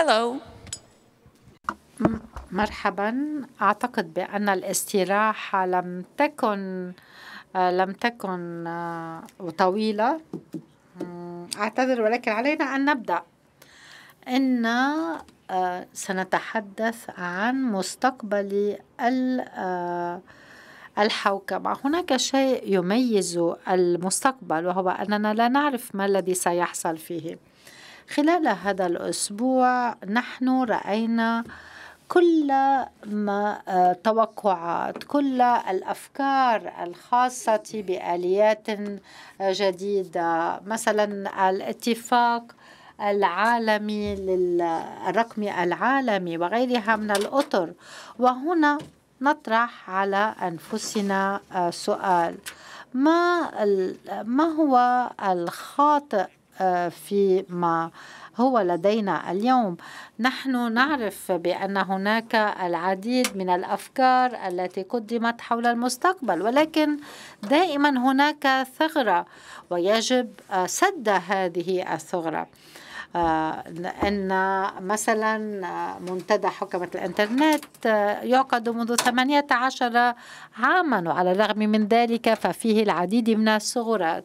Hello. مرحبا أعتقد بأن الاستراحة لم تكن آه، لم تكن آه، طويلة آه، أعتذر ولكن علينا أن نبدأ إن سنتحدث عن مستقبل الحوكمة هناك شيء يميز المستقبل وهو أننا لا نعرف ما الذي سيحصل فيه خلال هذا الأسبوع نحن رأينا كل ما آه، توقعات كل الافكار الخاصه باليات آه، جديده مثلا الاتفاق العالمي للرقم العالمي وغيرها من الاطر وهنا نطرح على انفسنا آه، سؤال ما ما هو الخاطئ فيما هو لدينا اليوم نحن نعرف بأن هناك العديد من الأفكار التي قدمت حول المستقبل ولكن دائما هناك ثغرة ويجب سد هذه الثغرة آه، أن مثلا منتدى حكمة الإنترنت يعقد منذ 18 عاما وعلى الرغم من ذلك ففيه العديد من الثغرات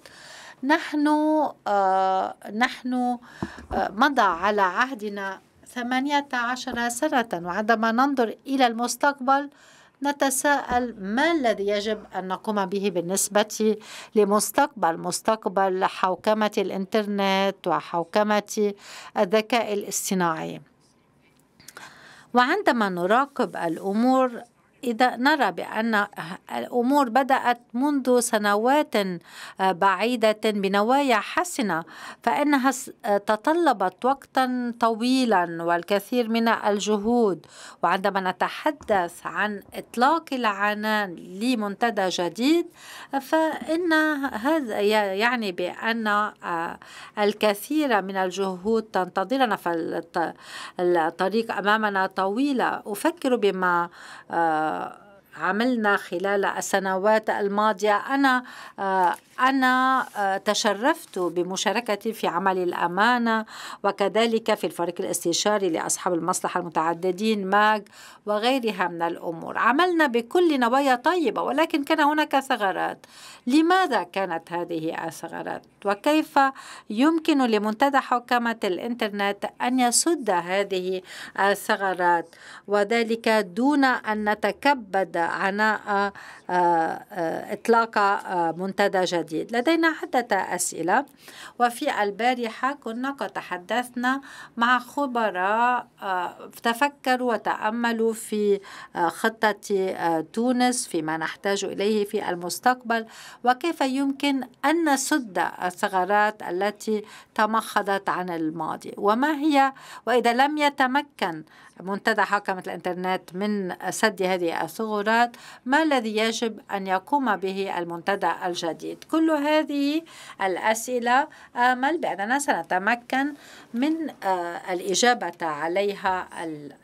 نحن آه نحن آه مضى على عهدنا 18 سنة وعندما ننظر إلى المستقبل نتساءل ما الذي يجب أن نقوم به بالنسبة لمستقبل مستقبل حوكمة الإنترنت وحوكمة الذكاء الاصطناعي وعندما نراقب الأمور إذا نرى بأن الأمور بدأت منذ سنوات آه، بعيدة بنوايا حسنة فإنها آه، تطلبت وقتا طويلا والكثير من الجهود وعندما نتحدث عن إطلاق العنان لمنتدى جديد فإن هذا يعني بأن آه، الكثير من الجهود تنتظرنا فالطريق أمامنا طويلة أفكر بما عملنا خلال السنوات الماضية أنا آه، أنا آه، تشرفت بمشاركتي في عمل الأمانة وكذلك في الفريق الاستشاري لأصحاب المصلحة المتعددين ماج وغيرها من الأمور عملنا بكل نوايا طيبة ولكن كان هناك ثغرات لماذا كانت هذه الثغرات وكيف يمكن لمنتدى حكمة الإنترنت أن يسد هذه الثغرات وذلك دون أن نتكبد عناء آه، آه، إطلاق منتدى جديد جديد لدينا عدة أسئلة وفي البارحة كنا قد تحدثنا مع خبراء آه، تفكروا وتأملوا في آه، خطة آه، تونس فيما نحتاج إليه في المستقبل وكيف يمكن أن نسد الثغرات التي تمخضت عن الماضي وما هي وإذا لم يتمكن منتدى حاكمة الإنترنت من سد هذه الثغرات ما الذي يجب أن يقوم به المنتدى الجديد كل هذه الأسئلة آمل آه، بأننا سنتمكن من آه، الإجابة عليها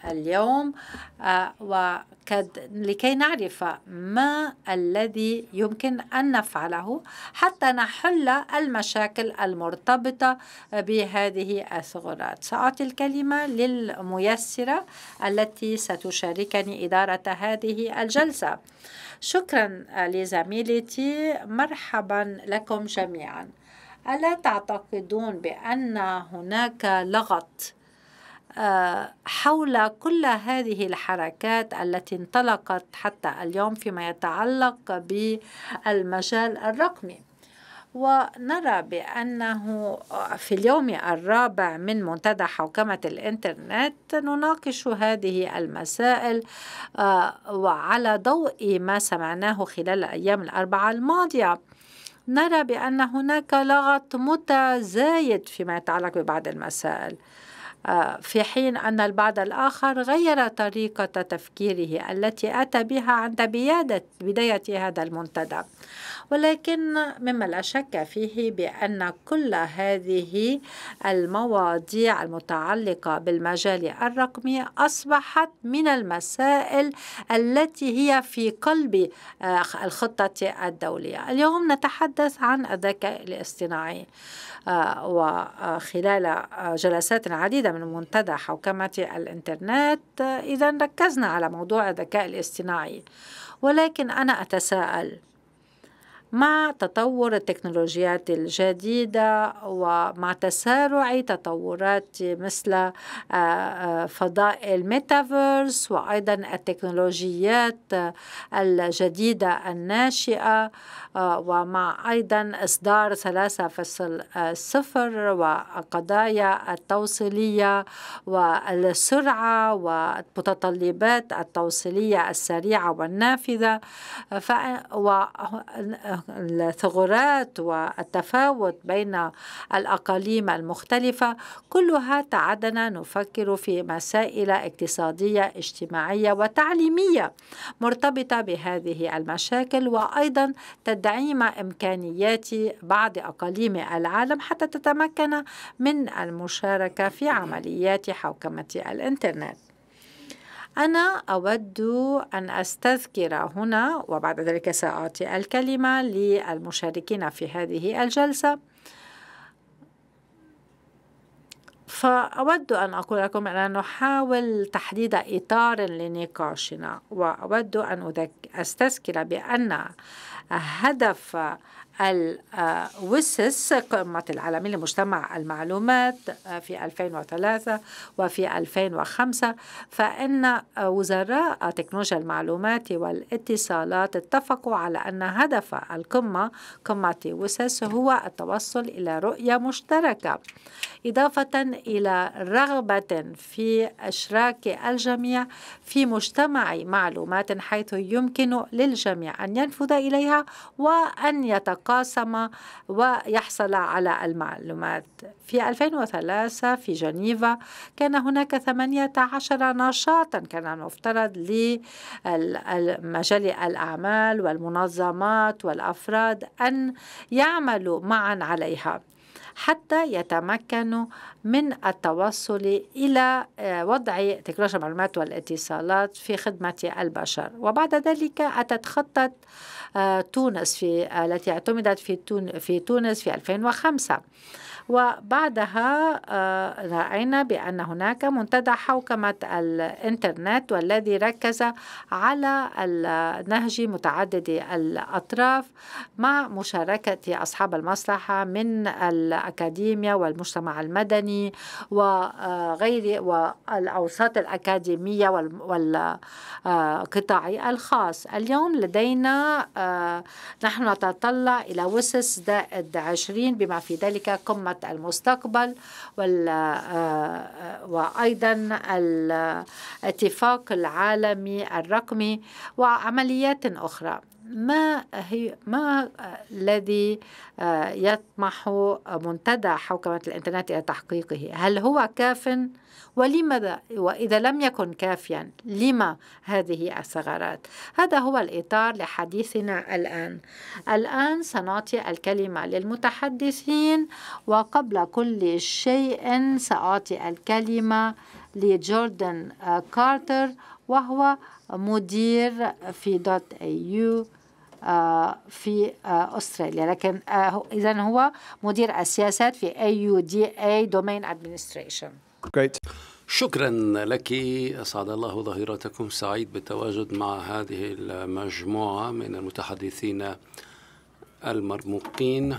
اليوم آه، و نتأكد لكي نعرف ما الذي يمكن أن نفعله حتى نحل المشاكل المرتبطة بهذه الثغرات سأعطي الكلمة للميسرة التي ستشاركني إدارة هذه الجلسة شكرا لزميلتي مرحبا لكم جميعا ألا تعتقدون بأن هناك لغط حول كل هذه الحركات التي انطلقت حتى اليوم فيما يتعلق بالمجال الرقمي ونرى بأنه في اليوم الرابع من منتدى حوكمة الإنترنت نناقش هذه المسائل آه، وعلى ضوء ما سمعناه خلال الأيام الأربعة الماضية نرى بأن هناك لغط متزايد فيما يتعلق ببعض المسائل في حين أن البعض الآخر غير طريقة تفكيره التي أتى بها عند بداية هذا المنتدى ولكن مما لا شك فيه بأن كل هذه المواضيع المتعلقة بالمجال الرقمي أصبحت من المسائل التي هي في قلب آه، الخطة الدولية اليوم نتحدث عن الذكاء الاصطناعي آه، وخلال آه، جلسات عديدة من منتدى حوكمة الإنترنت آه، إذا ركزنا على موضوع الذكاء الاصطناعي ولكن أنا أتساءل مع تطور التكنولوجيات الجديدة ومع تسارع تطورات مثل آه، آه، فضاء الميتافيرس وأيضا التكنولوجيات آه، الجديدة الناشئة ومع أيضا إصدار 3.0 وقضايا التوصيلية والسرعة ومتطلبات التوصيلية السريعة والنافذة وهناك الثغرات والتفاوت بين الأقاليم المختلفة كلها تعدنا نفكر في مسائل اقتصادية اجتماعية وتعليمية مرتبطة بهذه المشاكل وأيضا تدعيم إمكانيات بعض أقاليم العالم حتى تتمكن من المشاركة في عمليات حوكمة الإنترنت أنا أود أن أستذكر هنا وبعد ذلك سأعطي الكلمة للمشاركين في هذه الجلسة فأود أن أقول لكم أن نحاول تحديد إطار لنقاشنا وأود أن أستذكر بأن هدف الوسس آه، قمة العالمية لمجتمع المعلومات آه، في 2003 وفي 2005 فإن وزراء تكنولوجيا المعلومات والاتصالات اتفقوا على أن هدف القمة قمة وسس هو التوصل إلى رؤية مشتركة إضافة إلى رغبة في إشراك الجميع في مجتمع معلومات حيث يمكن للجميع أن ينفذ إليها وأن يتقدم يتقاسم ويحصل على المعلومات في 2003 في جنيفا كان هناك 18 نشاطا كان المفترض لمجال الأعمال والمنظمات والأفراد أن يعملوا معا عليها حتى يتمكنوا من التوصل إلى آه، وضع تكنولوجيا المعلومات والاتصالات في خدمة البشر وبعد ذلك أتت خطة آه، تونس في التي اعتمدت في في تونس في 2005 وبعدها آه، رأينا بأن هناك منتدى حوكمة الإنترنت والذي ركز على النهج متعدد الأطراف مع مشاركة أصحاب المصلحة من الأكاديمية والمجتمع المدني وغير والأوساط الأكاديمية والقطاع الخاص اليوم لدينا آه، نحن نتطلع إلى وسس زائد 20 بما في ذلك قمة المستقبل آه، وأيضا الاتفاق العالمي الرقمي وعمليات أخرى ما هي ما آه، الذي آه، يطمح منتدى حوكمة الإنترنت إلى تحقيقه هل هو كاف ولماذا وإذا لم يكن كافيا لما هذه الثغرات هذا هو الإطار لحديثنا الآن الآن سنعطي الكلمة للمتحدثين وقبل كل شيء سأعطي الكلمة لجوردن آه، كارتر وهو مدير في دوت اي يو آه، في آه، أستراليا لكن آه، إذا هو مدير السياسات في أي يو دي أي دومين أدمنستريشن Great. شكرا لك اسعد الله ظهيرتكم سعيد بالتواجد مع هذه المجموعه من المتحدثين المرموقين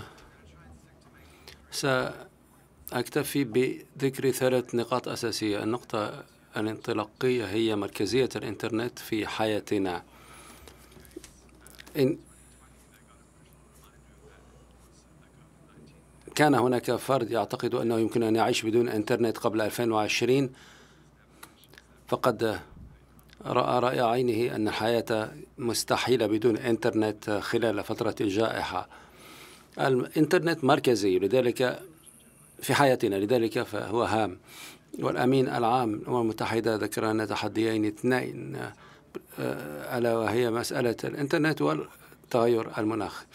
ساكتفي بذكر ثلاث نقاط اساسيه النقطه الانطلاقيه هي مركزيه الانترنت في حياتنا إن كان هناك فرد يعتقد أنه يمكن أن يعيش بدون إنترنت قبل 2020 فقد رأى رأي عينه أن الحياة مستحيلة بدون إنترنت خلال فترة الجائحة الإنترنت مركزي لذلك في حياتنا لذلك فهو هام والأمين العام الأمم المتحدة ذكر لنا تحديين اثنين آه، ألا وهي مسألة الإنترنت والتغير المناخي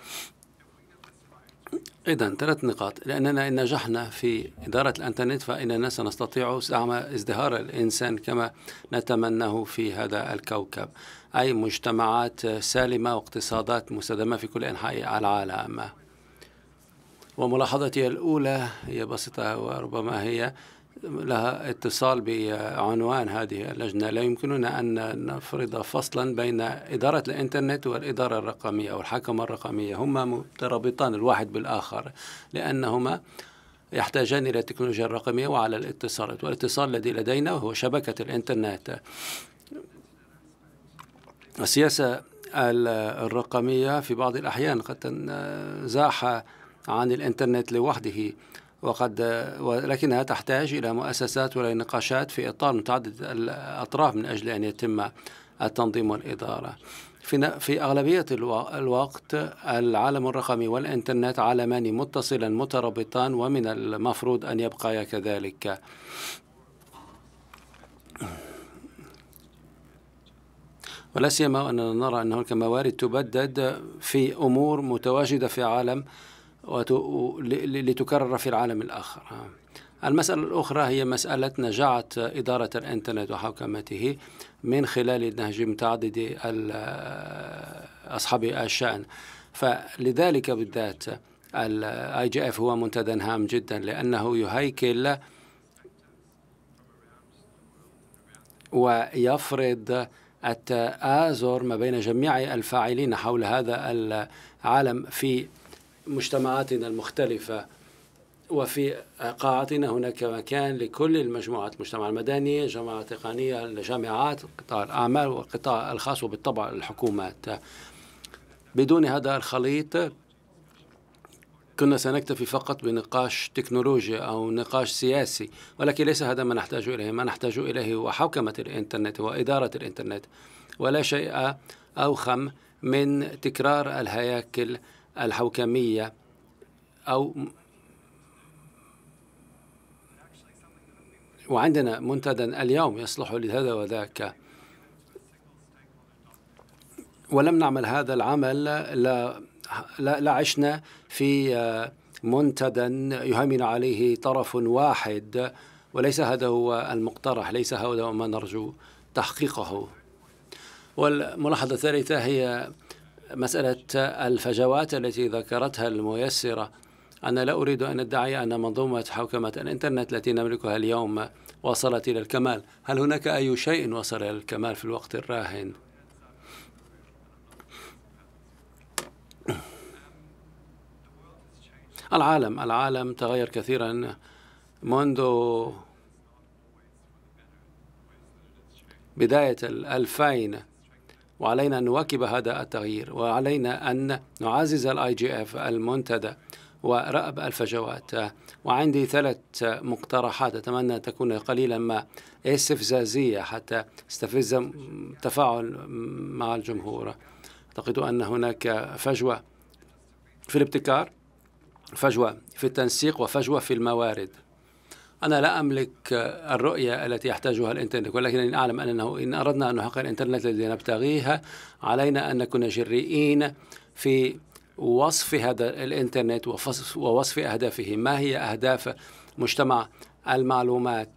إذا ثلاث نقاط لأننا إن نجحنا في إدارة الإنترنت فإننا سنستطيع زعم ازدهار الإنسان كما نتمناه في هذا الكوكب أي مجتمعات سالمة واقتصادات مستدامة في كل أنحاء العالم وملاحظتي الأولى هي بسيطة وربما هي لها اتصال بعنوان هذه اللجنة لا يمكننا أن نفرض فصلا بين إدارة الإنترنت والإدارة الرقمية أو الحكمة الرقمية هما مترابطان الواحد بالآخر لأنهما يحتاجان إلى التكنولوجيا الرقمية وعلى الاتصالات والاتصال الذي لدينا هو شبكة الإنترنت السياسة الرقمية في بعض الأحيان قد تنزاح عن الإنترنت لوحده وقد ولكنها تحتاج إلى مؤسسات وإلى نقاشات في إطار متعدد الأطراف من أجل أن يتم التنظيم والإدارة في, في أغلبية الوقت العالم الرقمي والإنترنت عالمان متصلا مترابطان ومن المفروض أن يبقيا كذلك ولا سيما أننا نرى أن هناك موارد تبدد في أمور متواجدة في عالم لتكرر في العالم الآخر المسألة الأخرى هي مسألة نجاعة إدارة الإنترنت وحوكمته من خلال نهج متعدد أصحاب الشأن فلذلك بالذات الاي جي اف هو منتدى هام جدا لانه يهيكل ويفرض التآزر ما بين جميع الفاعلين حول هذا العالم في مجتمعاتنا المختلفة وفي قاعتنا هناك مكان لكل المجموعات المجتمع المدني جماعة التقنية الجامعات قطاع الأعمال والقطاع الخاص وبالطبع الحكومات بدون هذا الخليط كنا سنكتفي فقط بنقاش تكنولوجيا أو نقاش سياسي ولكن ليس هذا ما نحتاج إليه ما نحتاج إليه هو حوكمة الإنترنت وإدارة الإنترنت ولا شيء أوخم من تكرار الهياكل الحوكمية أو وعندنا منتدى اليوم يصلح لهذا وذاك ولم نعمل هذا العمل لا, لا, لا عشنا في منتدى يهيمن عليه طرف واحد وليس هذا هو المقترح ليس هذا ما نرجو تحقيقه والملاحظة الثالثة هي مسألة الفجوات التي ذكرتها الميسرة أنا لا أريد أن أدعي أن منظومة حوكمة الإنترنت التي نملكها اليوم وصلت إلى الكمال هل هناك أي شيء وصل إلى الكمال في الوقت الراهن؟ العالم العالم تغير كثيرا منذ بداية الألفين وعلينا أن نواكب هذا التغيير وعلينا أن نعزز الاي جي اف المنتدى ورأب الفجوات وعندي ثلاث مقترحات أتمنى تكون قليلا ما استفزازية حتى استفز تفاعل مع الجمهور أعتقد أن هناك فجوة في الابتكار فجوة في التنسيق وفجوة في الموارد أنا لا أملك الرؤية التي يحتاجها الإنترنت ولكنني أعلم أنه إن أردنا أن نحقق الإنترنت الذي نبتغيه علينا أن نكون جريئين في وصف هذا الإنترنت ووصف أهدافه ما هي أهداف مجتمع المعلومات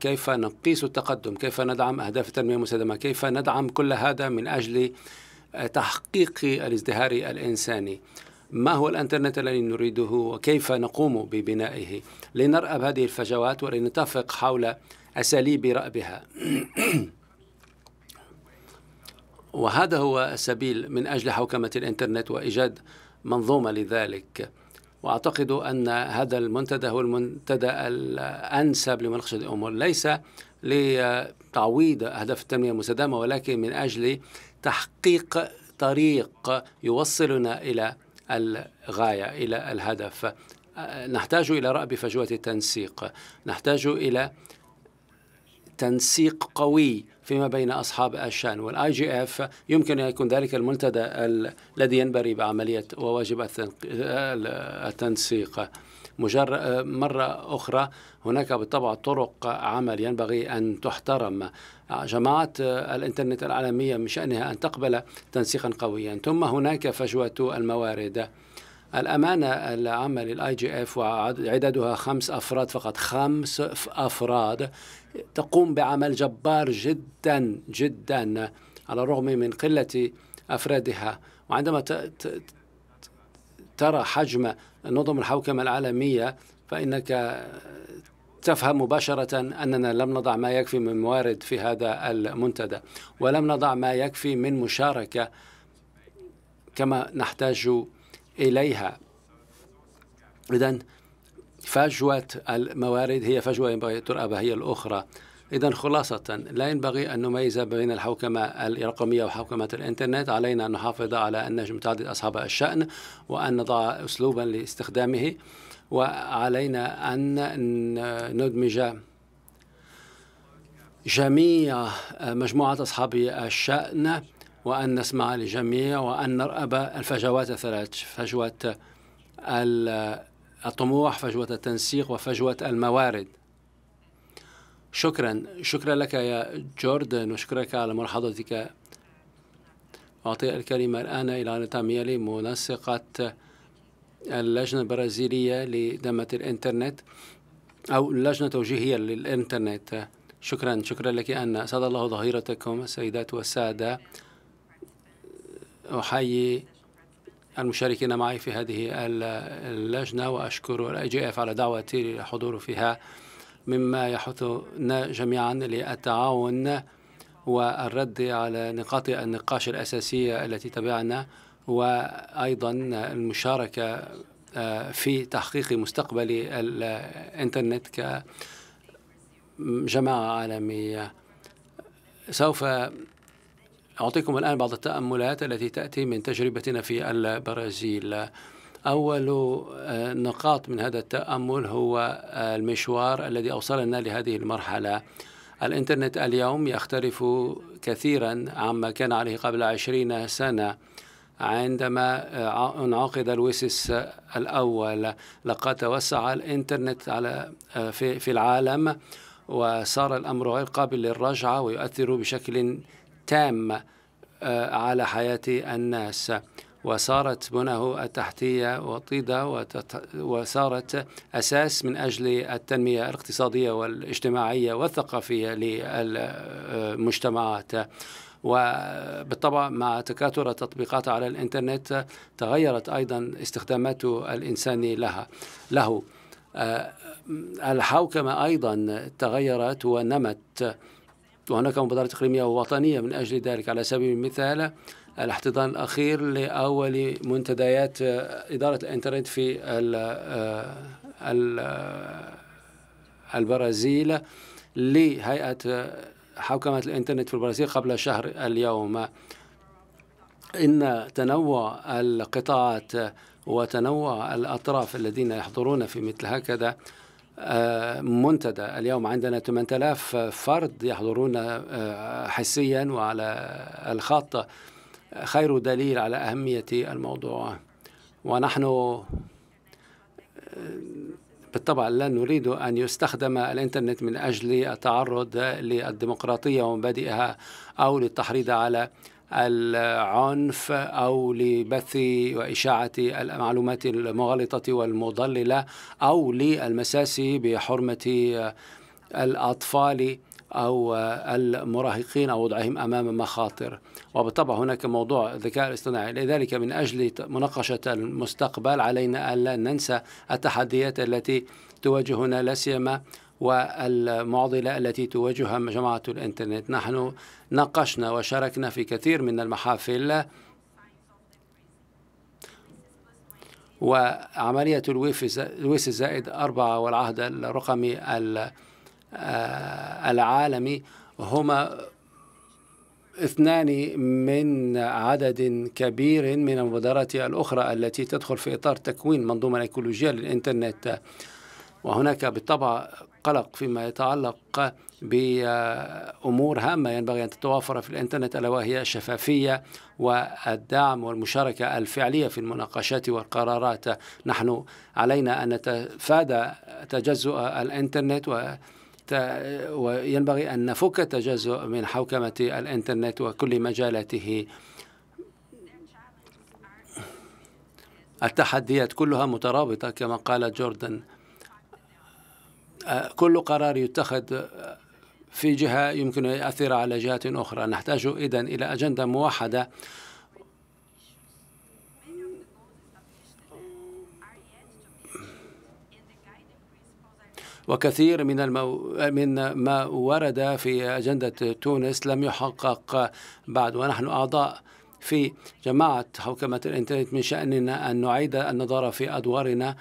كيف نقيس التقدم كيف ندعم أهداف التنمية المستدامة كيف ندعم كل هذا من أجل تحقيق الازدهار الإنساني ما هو الانترنت الذي نريده وكيف نقوم ببنائه لنرأب هذه الفجوات ولنتفق حول اساليب رأبها وهذا هو السبيل من اجل حوكمه الانترنت وايجاد منظومه لذلك واعتقد ان هذا المنتدى هو المنتدى الانسب لمناقشه الامور ليس لتعويض اهداف التنميه المستدامه ولكن من اجل تحقيق طريق يوصلنا الى الغاية إلى الهدف نحتاج إلى رأب فجوة التنسيق نحتاج إلى تنسيق قوي فيما بين أصحاب الشأن والآي جي إف يمكن أن يكون ذلك المنتدى الذي ينبري بعملية وواجب التنسيق مجر آه، مرة أخرى هناك بالطبع طرق عمل ينبغي أن تحترم آه، جماعات آه، الإنترنت العالمية من شأنها أن تقبل تنسيقا قويا ثم هناك فجوة الموارد الأمانة العامة للآي جي اف وعددها خمس أفراد فقط خمس أفراد تقوم بعمل جبار جدا جدا على الرغم من قلة أفرادها وعندما ترى حجم نظم الحوكمة العالمية فإنك تفهم مباشرة أننا لم نضع ما يكفي من موارد في هذا المنتدى ولم نضع ما يكفي من مشاركة كما نحتاج إليها إذا فجوة الموارد هي فجوة ينبغي ترأب هي الأخرى إذا خلاصة لا ينبغي أن نميز بين الحوكمة الرقمية وحوكمة الإنترنت علينا أن نحافظ على أن متعدد أصحاب الشأن وأن نضع أسلوبا لاستخدامه وعلينا أن ندمج جميع مجموعة أصحاب الشأن وأن نسمع لجميع وأن نرأب الفجوات الثلاث فجوة الطموح فجوة التنسيق وفجوة الموارد شكرا شكرا لك يا جوردن لك على ملاحظتك أعطي الكلمة الآن إلى أنيتا منسقة اللجنة البرازيلية لدمة الإنترنت أو اللجنة التوجيهية للإنترنت شكرا شكرا لك أن أسعد الله ظهيرتكم السيدات والسادة أحيي المشاركين معي في هذه اللجنة وأشكر الأي جي إف على دعوتي للحضور فيها مما يحثنا جميعا للتعاون والرد على نقاط النقاش الأساسية التي تبعنا وأيضا المشاركة آه، في تحقيق مستقبل الإنترنت كجماعة عالمية سوف أعطيكم الآن بعض التأملات التي تأتي من تجربتنا في البرازيل أول آه، نقاط من هذا التأمل هو آه، المشوار الذي أوصلنا لهذه المرحلة الإنترنت اليوم يختلف كثيرا عما كان عليه قبل عشرين سنة عندما آه، انعقد الويسس الأول لقد توسع الإنترنت على في, في العالم وصار الأمر غير قابل للرجعة ويؤثر بشكل تام على حياة الناس وصارت بناه التحتية وطيدة وصارت أساس من أجل التنمية الاقتصادية والاجتماعية والثقافية للمجتمعات وبالطبع مع تكاثر التطبيقات على الانترنت تغيرت ايضا استخدامات الانسان لها له آه، الحوكمه ايضا تغيرت ونمت وهناك مبادرات اقليميه ووطنيه من اجل ذلك على سبيل المثال الاحتضان الأخير لأول منتديات آه، إدارة الإنترنت في آه، آه، البرازيل لهيئة حوكمة الإنترنت في البرازيل قبل شهر اليوم إن تنوع القطاعات وتنوع الأطراف الذين يحضرون في مثل هكذا منتدى اليوم عندنا 8000 فرد يحضرون حسيا وعلى الخط خير دليل على أهمية الموضوع ونحن آه، بالطبع لا نريد أن يستخدم الإنترنت من أجل التعرض للديمقراطية ومبادئها أو للتحريض على العنف أو لبث وإشاعة المعلومات المغلطة والمضللة أو للمساس بحرمة آه، الأطفال أو المراهقين أو وضعهم أمام مخاطر وبالطبع هناك موضوع الذكاء الاصطناعي لذلك من أجل مناقشة المستقبل علينا أن لا ننسى التحديات التي تواجهنا لا سيما والمعضلة التي تواجهها جماعة الإنترنت نحن ناقشنا وشاركنا في كثير من المحافل وعملية الويف الزائد أربعة والعهد الرقمي آه، العالمي هما اثنان من عدد كبير من المبادرات الأخرى التي تدخل في إطار تكوين منظومة الأيكولوجية للإنترنت وهناك بالطبع قلق فيما يتعلق بأمور هامة ينبغي أن تتوافر في الإنترنت ألا وهي الشفافية والدعم والمشاركة الفعلية في المناقشات والقرارات نحن علينا أن نتفادى تجزؤ الإنترنت و وينبغي أن نفك تجزء من حوكمة الإنترنت وكل مجالاته التحديات كلها مترابطة كما قال جوردن كل قرار يتخذ في جهة يمكن أن يؤثر على جهات أخرى نحتاج إذن إلى أجندة موحدة وكثير من المو... من ما ورد في أجندة تونس لم يحقق بعد ونحن أعضاء في جماعة حوكمة الإنترنت من شأننا أن نعيد النظر في أدوارنا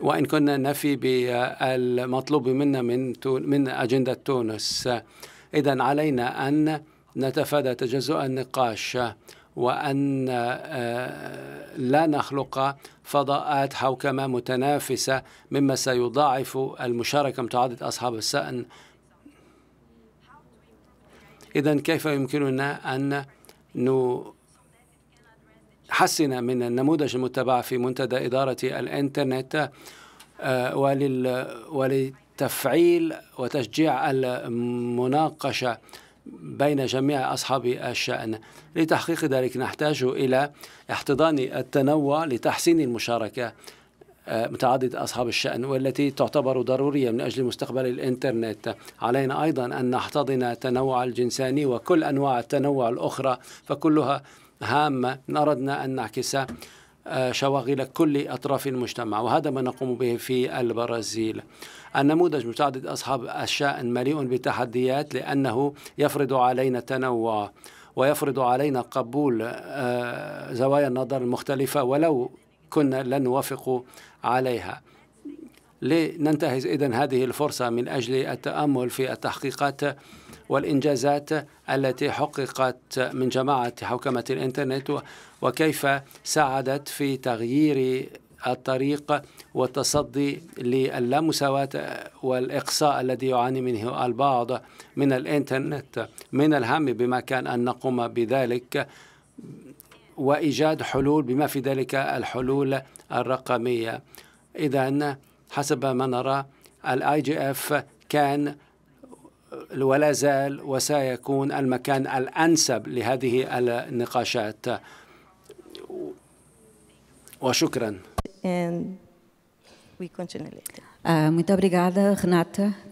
وإن كنا نفي بالمطلوب منا من من أجندة تونس إذا علينا أن نتفادى تجزؤ النقاش وأن آه، لا نخلق فضاءات حوكمة متنافسة مما سيضاعف المشاركة متعدد أصحاب السأن إذا كيف يمكننا أن نحسن من النموذج المتبع في منتدى إدارة الإنترنت آه، ولتفعيل وتشجيع المناقشة بين جميع أصحاب الشأن لتحقيق ذلك نحتاج إلى احتضان التنوع لتحسين المشاركة آه، متعدد أصحاب الشأن والتي تعتبر ضرورية من أجل مستقبل الإنترنت علينا أيضا أن نحتضن التنوع الجنساني وكل أنواع التنوع الأخرى فكلها هامة إن أردنا أن نعكس شواغل كل أطراف المجتمع وهذا ما نقوم به في البرازيل النموذج متعدد أصحاب الشأن مليء بالتحديات لأنه يفرض علينا التنوع ويفرض علينا قبول آه، زوايا النظر المختلفة ولو كنا لن نوافق عليها لننتهز إذا هذه الفرصة من أجل التأمل في التحقيقات والإنجازات التي حققت من جماعة حوكمة الإنترنت وكيف ساعدت في تغيير الطريق والتصدي للامساواة والإقصاء الذي يعاني منه البعض من الإنترنت من الهم بما كان أن نقوم بذلك وإيجاد حلول بما في ذلك الحلول الرقمية إذا حسب ما نرى الاي جي اف كان ولا زال وسيكون المكان الانسب لهذه النقاشات وشكرا And we continue uh, muito obrigada,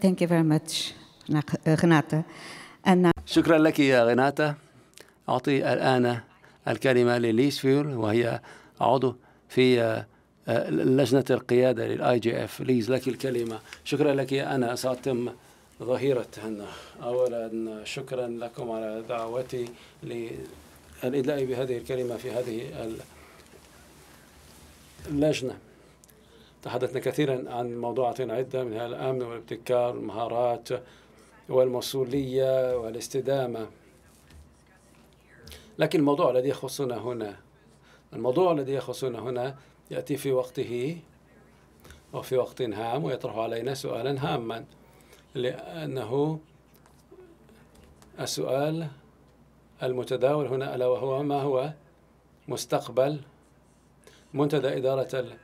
Thank you very much, uh, And شكرا لك يا غناتا. أعطي الآن الكلمة لليس فيول وهي عضو في uh, لجنة القيادة للاي جي اف ليز لك الكلمة شكرا لك يا أنا سأتم ظهيرة هنا أولا شكرا لكم على دعوتي للإدلاء بهذه الكلمة في هذه اللجنة تحدثنا كثيرا عن موضوعات عدة منها الأمن والابتكار والمهارات والمسؤولية والاستدامة لكن الموضوع الذي يخصنا هنا الموضوع الذي يخصنا هنا يأتي في وقته وفي وقت هام ويطرح علينا سؤالا هاما لأنه السؤال المتداول هنا ألا وهو ما هو مستقبل منتدى إدارة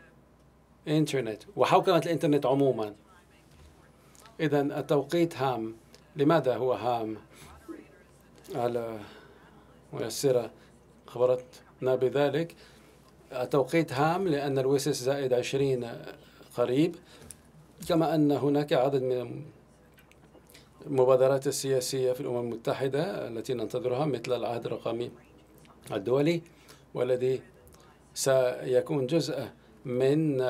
الإنترنت وحوكمة الإنترنت عموما إذا التوقيت هام لماذا هو هام على ميسرة خبرتنا بذلك توقيت هام لأن الويسس زائد 20 قريب كما أن هناك عدد من المبادرات السياسية في الأمم المتحدة التي ننتظرها مثل العهد الرقمي الدولي والذي سيكون جزء من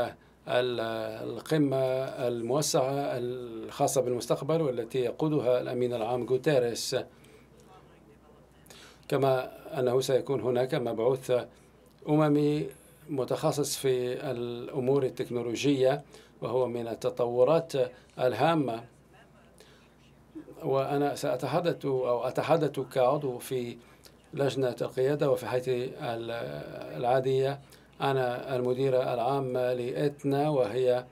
القمة الموسعة الخاصة بالمستقبل والتي يقودها الأمين العام غوتيريس كما أنه سيكون هناك مبعوث أممي متخصص في الأمور التكنولوجية وهو من التطورات الهامة وأنا سأتحدث أو أتحدث كعضو في لجنة القيادة وفي حياتي العادية أنا المديرة العامة لإتنا وهي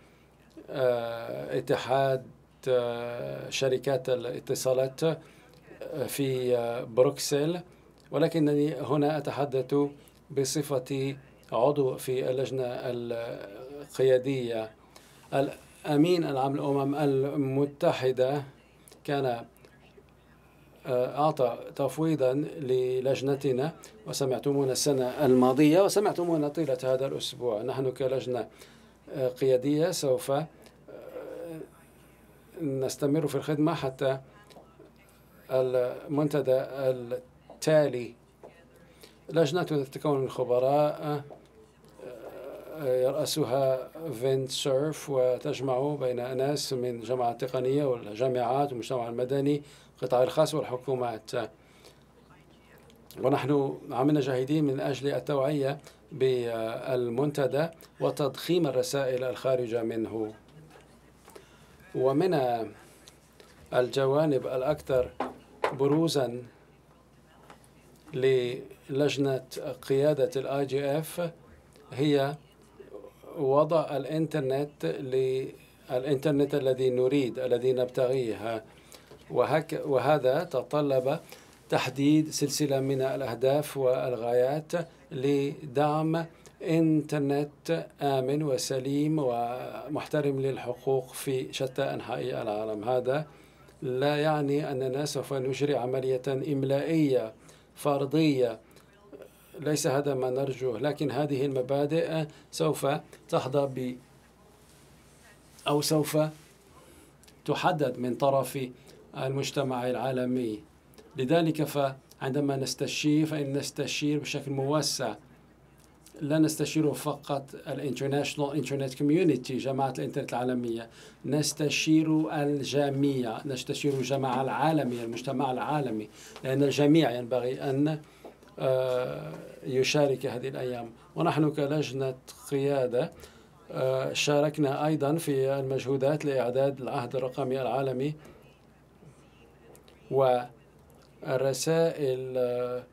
آه، اتحاد آه، شركات الاتصالات آه، في بروكسل ولكنني هنا أتحدث بصفتي عضو في اللجنة القيادية الأمين العام للأمم المتحدة كان آه، أعطى تفويضا للجنتنا وسمعتمونا السنة الماضية وسمعتمونا طيلة هذا الأسبوع نحن كلجنة آه، قيادية سوف آه، نستمر في الخدمة حتى المنتدى التالي لجنة تتكون من خبراء آه، آه، يرأسها فينت سيرف وتجمع بين ناس من جامعة التقنية والجامعات والمجتمع المدني القطاع الخاص والحكومات ونحن عملنا جاهدين من أجل التوعية بالمنتدى وتضخيم الرسائل الخارجة منه ومن الجوانب الأكثر بروزا للجنة قيادة الاي جي اف هي وضع الانترنت للانترنت الذي نريد الذي نبتغيه وهك وهذا تطلب تحديد سلسلة من الأهداف والغايات لدعم انترنت آمن وسليم ومحترم للحقوق في شتى أنحاء العالم هذا لا يعني أننا سوف نجري عملية إملائية فرضية ليس هذا ما نرجوه لكن هذه المبادئ سوف تحظى ب أو سوف تحدد من طرف المجتمع العالمي لذلك فعندما نستشير فإن نستشير بشكل موسع لا نستشير فقط الانترناشنال انترنت كوميونيتي جماعه الانترنت العالميه نستشير الجميع نستشير الجماعه العالميه المجتمع العالمي لان الجميع ينبغي ان آه، يشارك هذه الايام ونحن كلجنه قياده آه، شاركنا ايضا في المجهودات لاعداد العهد الرقمي العالمي والرسائل آه،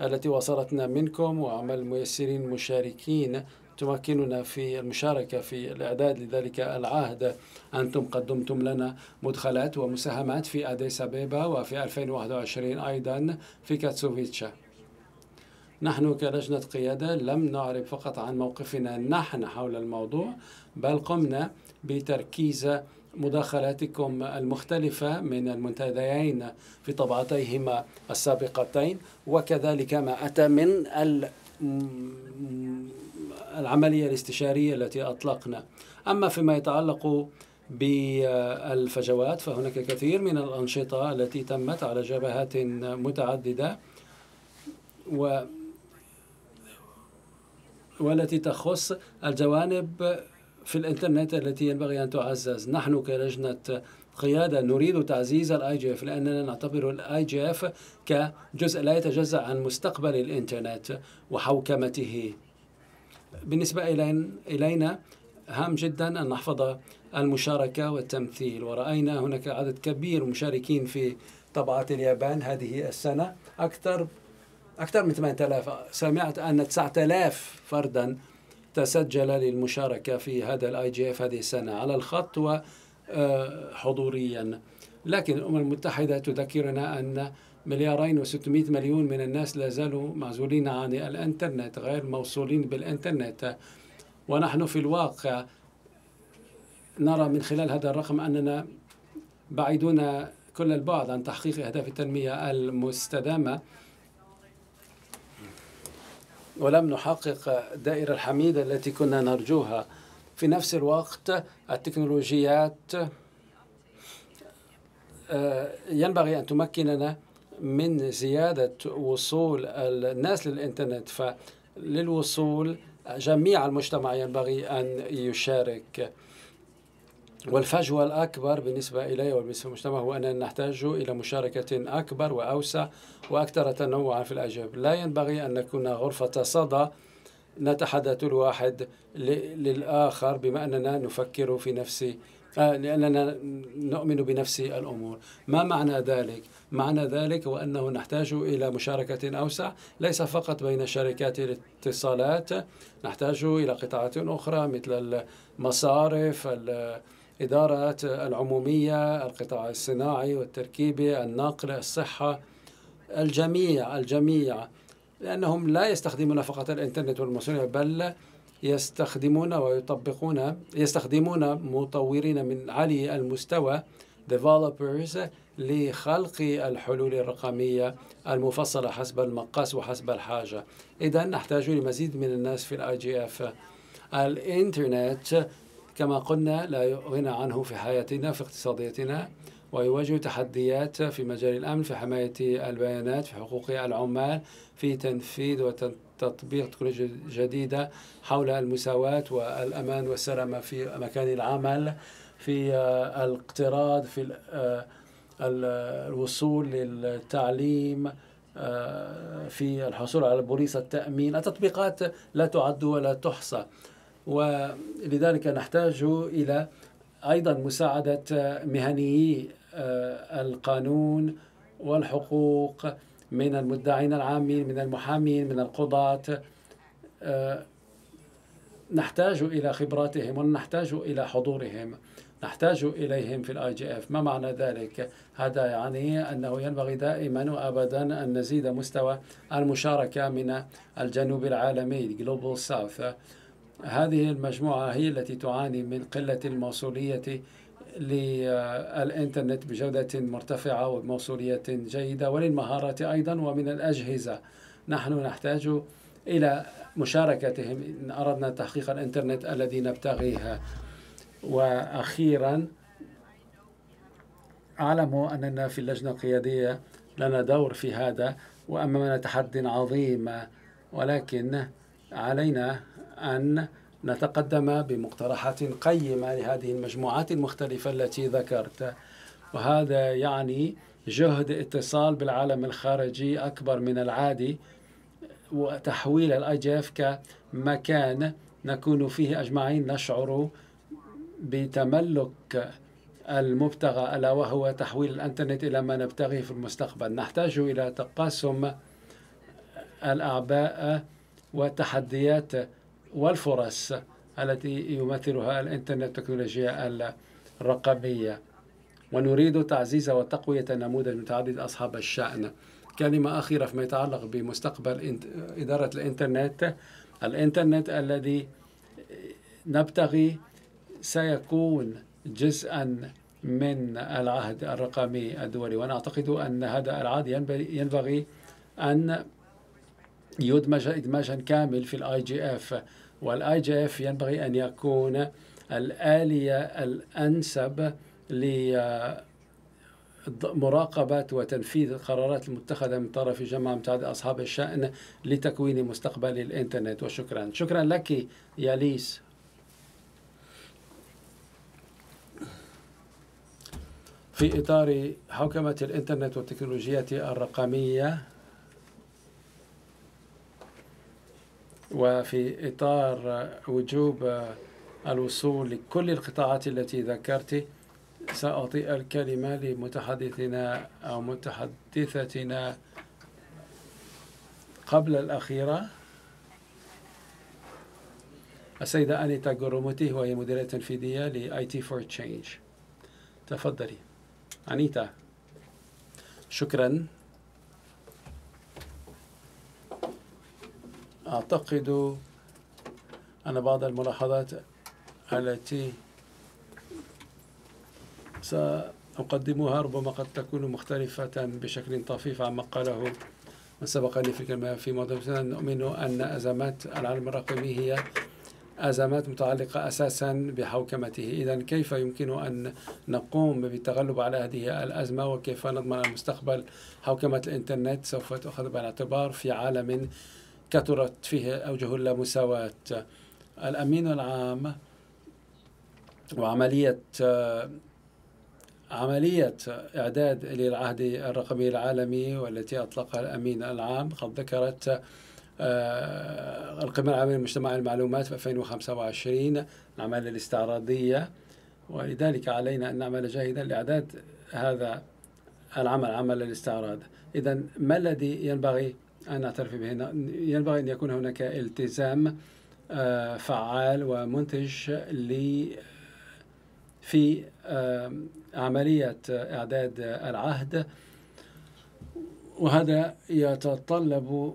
التي وصلتنا منكم وعمل ميسرين مشاركين تمكننا في المشاركة في الإعداد لذلك العهد أنتم قدمتم لنا مدخلات ومساهمات في أديس أبيبا وفي 2021 أيضا في كاتسوفيتشا نحن كلجنة قيادة لم نعرف فقط عن موقفنا نحن حول الموضوع بل قمنا بتركيز مداخلاتكم المختلفة من المنتديين في طبعتيهما السابقتين وكذلك ما أتى من العملية الاستشارية التي أطلقنا أما فيما يتعلق بالفجوات فهناك كثير من الأنشطة التي تمت على جبهات متعددة و والتي تخص الجوانب في الانترنت التي ينبغي ان تعزز نحن كلجنه قياده نريد تعزيز الاي جي اف لاننا نعتبر الاي جي اف كجزء لا يتجزا عن مستقبل الانترنت وحوكمته بالنسبه الينا هام جدا ان نحفظ المشاركه والتمثيل وراينا هناك عدد كبير مشاركين في طبعات اليابان هذه السنه اكثر اكثر من 8000 سمعت ان 9000 فردا تسجل للمشاركة في هذا الاي جي اف هذه السنة على الخط وحضوريا آه، لكن الأمم المتحدة تذكرنا أن مليارين و600 مليون من الناس لا زالوا معزولين عن الانترنت غير موصولين بالانترنت ونحن في الواقع نرى من خلال هذا الرقم أننا بعيدون كل البعد عن تحقيق أهداف التنمية المستدامة ولم نحقق الدائرة الحميدة التي كنا نرجوها في نفس الوقت التكنولوجيات آه، ينبغي أن تمكننا من زيادة وصول الناس للإنترنت فللوصول جميع المجتمع ينبغي أن يشارك والفجوة الأكبر بالنسبة إلي وبالنسبة للمجتمع هو أننا نحتاج إلى مشاركة أكبر وأوسع وأكثر تنوعا في الأجيال لا ينبغي أن نكون غرفة صدى نتحدث الواحد للآخر بما أننا نفكر في نفس آه، لأننا نؤمن بنفس الأمور ما معنى ذلك؟ معنى ذلك هو أنه نحتاج إلى مشاركة أوسع ليس فقط بين شركات الاتصالات نحتاج إلى قطاعات أخرى مثل المصارف إدارة العمومية القطاع الصناعي والتركيبي النقل، الصحة الجميع الجميع لأنهم لا يستخدمون فقط الإنترنت والمصنع بل يستخدمون ويطبقون يستخدمون مطورين من عالي المستوى developers لخلق الحلول الرقمية المفصلة حسب المقاس وحسب الحاجة إذا نحتاج لمزيد من الناس في الاي جي اف الإنترنت كما قلنا لا غنى عنه في حياتنا في اقتصاديتنا ويواجه تحديات في مجال الأمن في حماية البيانات في حقوق العمال في تنفيذ وتطبيق تكنولوجيا جديدة حول المساواة والأمان والسلامة في مكان العمل في الاقتراض في آه، الوصول للتعليم آه، في الحصول على بوليصة التأمين التطبيقات لا تعد ولا تحصى ولذلك نحتاج إلى أيضا مساعدة مهنيي آه، القانون والحقوق من المدعين العامين من المحامين من القضاة آه، نحتاج إلى خبراتهم ونحتاج إلى حضورهم نحتاج إليهم في الاي جي اف ما معنى ذلك؟ هذا يعني أنه ينبغي دائما وأبدا أن نزيد مستوى المشاركة من الجنوب العالمي Global South هذه المجموعة هي التي تعاني من قلة الموصولية للإنترنت بجودة مرتفعة وموصولية جيدة وللمهارات أيضا ومن الأجهزة نحن نحتاج إلى مشاركتهم إن أردنا تحقيق الإنترنت الذي نبتغيه وأخيرا أعلم أننا في اللجنة القيادية لنا دور في هذا وأمامنا تحدي عظيم ولكن علينا أن نتقدم بمقترحات قيمة لهذه المجموعات المختلفة التي ذكرت وهذا يعني جهد اتصال بالعالم الخارجي أكبر من العادي وتحويل الأجاف كمكان نكون فيه اجمعين نشعر بتملك المبتغى الا وهو تحويل الانترنت الى ما نبتغيه في المستقبل نحتاج الى تقاسم الاعباء والتحديات والفرص التي يمثلها الانترنت التكنولوجيا الرقمية ونريد تعزيز وتقوية نموذج متعدد أصحاب الشأن كلمة أخيرة فيما يتعلق بمستقبل إدارة الإنترنت الإنترنت الذي نبتغي سيكون جزءا من العهد الرقمي الدولي وأنا أعتقد أن هذا العهد ينبغي أن يدمج إدماجا كامل في الاي جي اف والاي جي اف ينبغي ان يكون الاليه الانسب لمراقبه وتنفيذ القرارات المتخذه من طرف جماعه متعدد اصحاب الشان لتكوين مستقبل الانترنت وشكرا شكرا لك يا ليس في إطار حوكمة الإنترنت والتكنولوجيات الرقمية وفي إطار وجوب الوصول لكل القطاعات التي ذكرت سأعطي الكلمة لمتحدثنا أو متحدثتنا قبل الأخيرة السيدة أنيتا جوروموتي وهي مديرة تنفيذية لـ IT for Change تفضلي أنيتا شكراً أعتقد أن بعض الملاحظات التي سأقدمها ربما قد تكون مختلفة بشكل طفيف عما قاله من سبقني في كلمة في موضوع نؤمن أن أزمات العالم الرقمي هي أزمات متعلقة أساسا بحوكمته إذا كيف يمكن أن نقوم بالتغلب على هذه الأزمة وكيف نضمن المستقبل حوكمة الإنترنت سوف تؤخذ بالاعتبار في عالم كثرت فيه أوجه اللامساواة الأمين العام وعملية عملية إعداد للعهد الرقمي العالمي والتي أطلقها الأمين العام قد ذكرت آه، القمة العالمية لمجتمع المعلومات في 2025 الأعمال الاستعراضية ولذلك علينا أن نعمل جاهدا لإعداد هذا العمل عمل الاستعراض إذا ما الذي ينبغي أنا أعترف به ينبغي أن يكون هناك التزام آه، فعال ومنتج ل في آه، عملية إعداد العهد وهذا يتطلب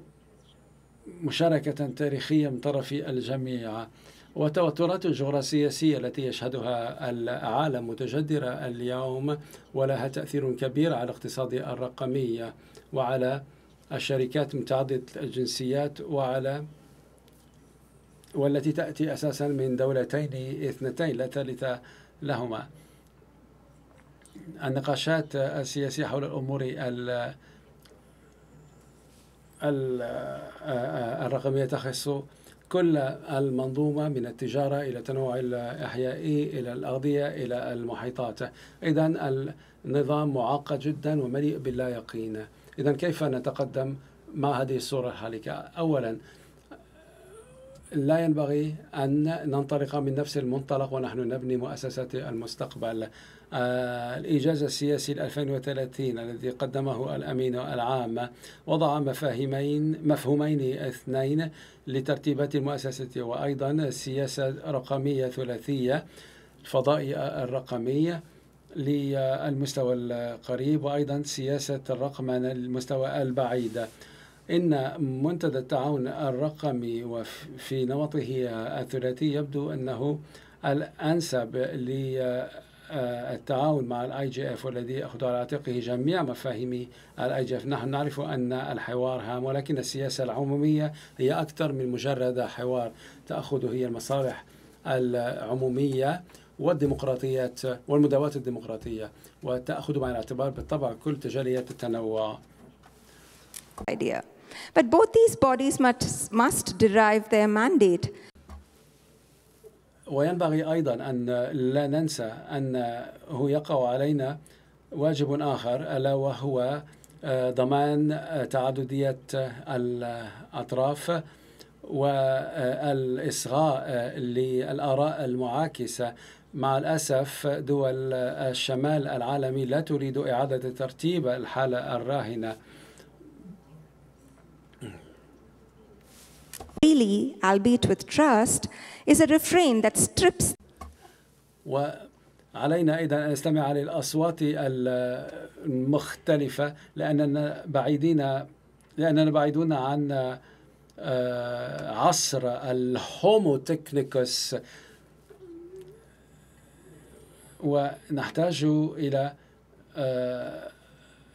مشاركة تاريخية من طرف الجميع والتوترات الجغرافية التي يشهدها العالم متجدرة اليوم ولها تأثير كبير على الاقتصاد الرقمي وعلى الشركات متعددة الجنسيات وعلى والتي تأتي أساسا من دولتين اثنتين لا ثالث لهما النقاشات السياسية حول الأمور ال الرقمية تخص كل المنظومة من التجارة إلى التنوع الأحيائي إلى الأغذية إلى المحيطات إذا النظام معقد جدا ومليء باللا يقين إذا كيف نتقدم مع هذه الصورة الحالكة أولا لا ينبغي أن ننطلق من نفس المنطلق ونحن نبني مؤسسات المستقبل آه، الإيجاز السياسي 2030 الذي قدمه الأمين العام وضع مفاهيمين مفهومين اثنين لترتيبات المؤسسة وأيضا سياسة رقمية ثلاثية الفضاء الرقمي للمستوى القريب وأيضا سياسة الرقمنة للمستوى البعيد إن منتدى التعاون الرقمي وفي نمطه الثلاثي يبدو أنه الأنسب للتعاون مع الاي جي اف والذي اخذ على عاتقه جميع مفاهيم الاي جي اف، نحن نعرف ان الحوار هام ولكن السياسه العموميه هي اكثر من مجرد حوار، تاخذ هي المصالح العموميه والديمقراطيات والمداواة الديمقراطية وتأخذ بعين الاعتبار بالطبع كل تجليات التنوع idea. But both these bodies must, must derive their mandate. وينبغي أيضا أن لا ننسى أنه يقع علينا واجب آخر ألا وهو آه، ضمان آه، تعددية آه، الأطراف والإصغاء للآراء المعاكسة مع الأسف دول الشمال العالمي لا تريد إعادة ترتيب الحالة الراهنة Really, albeit with trust, is a refrain that strips. وعلينا أيضا أن نستمع للأصوات المختلفة لأننا بعيدين لأننا بعيدون عن آه، عصر الهومو تكنيكوس ونحتاج إلى آه،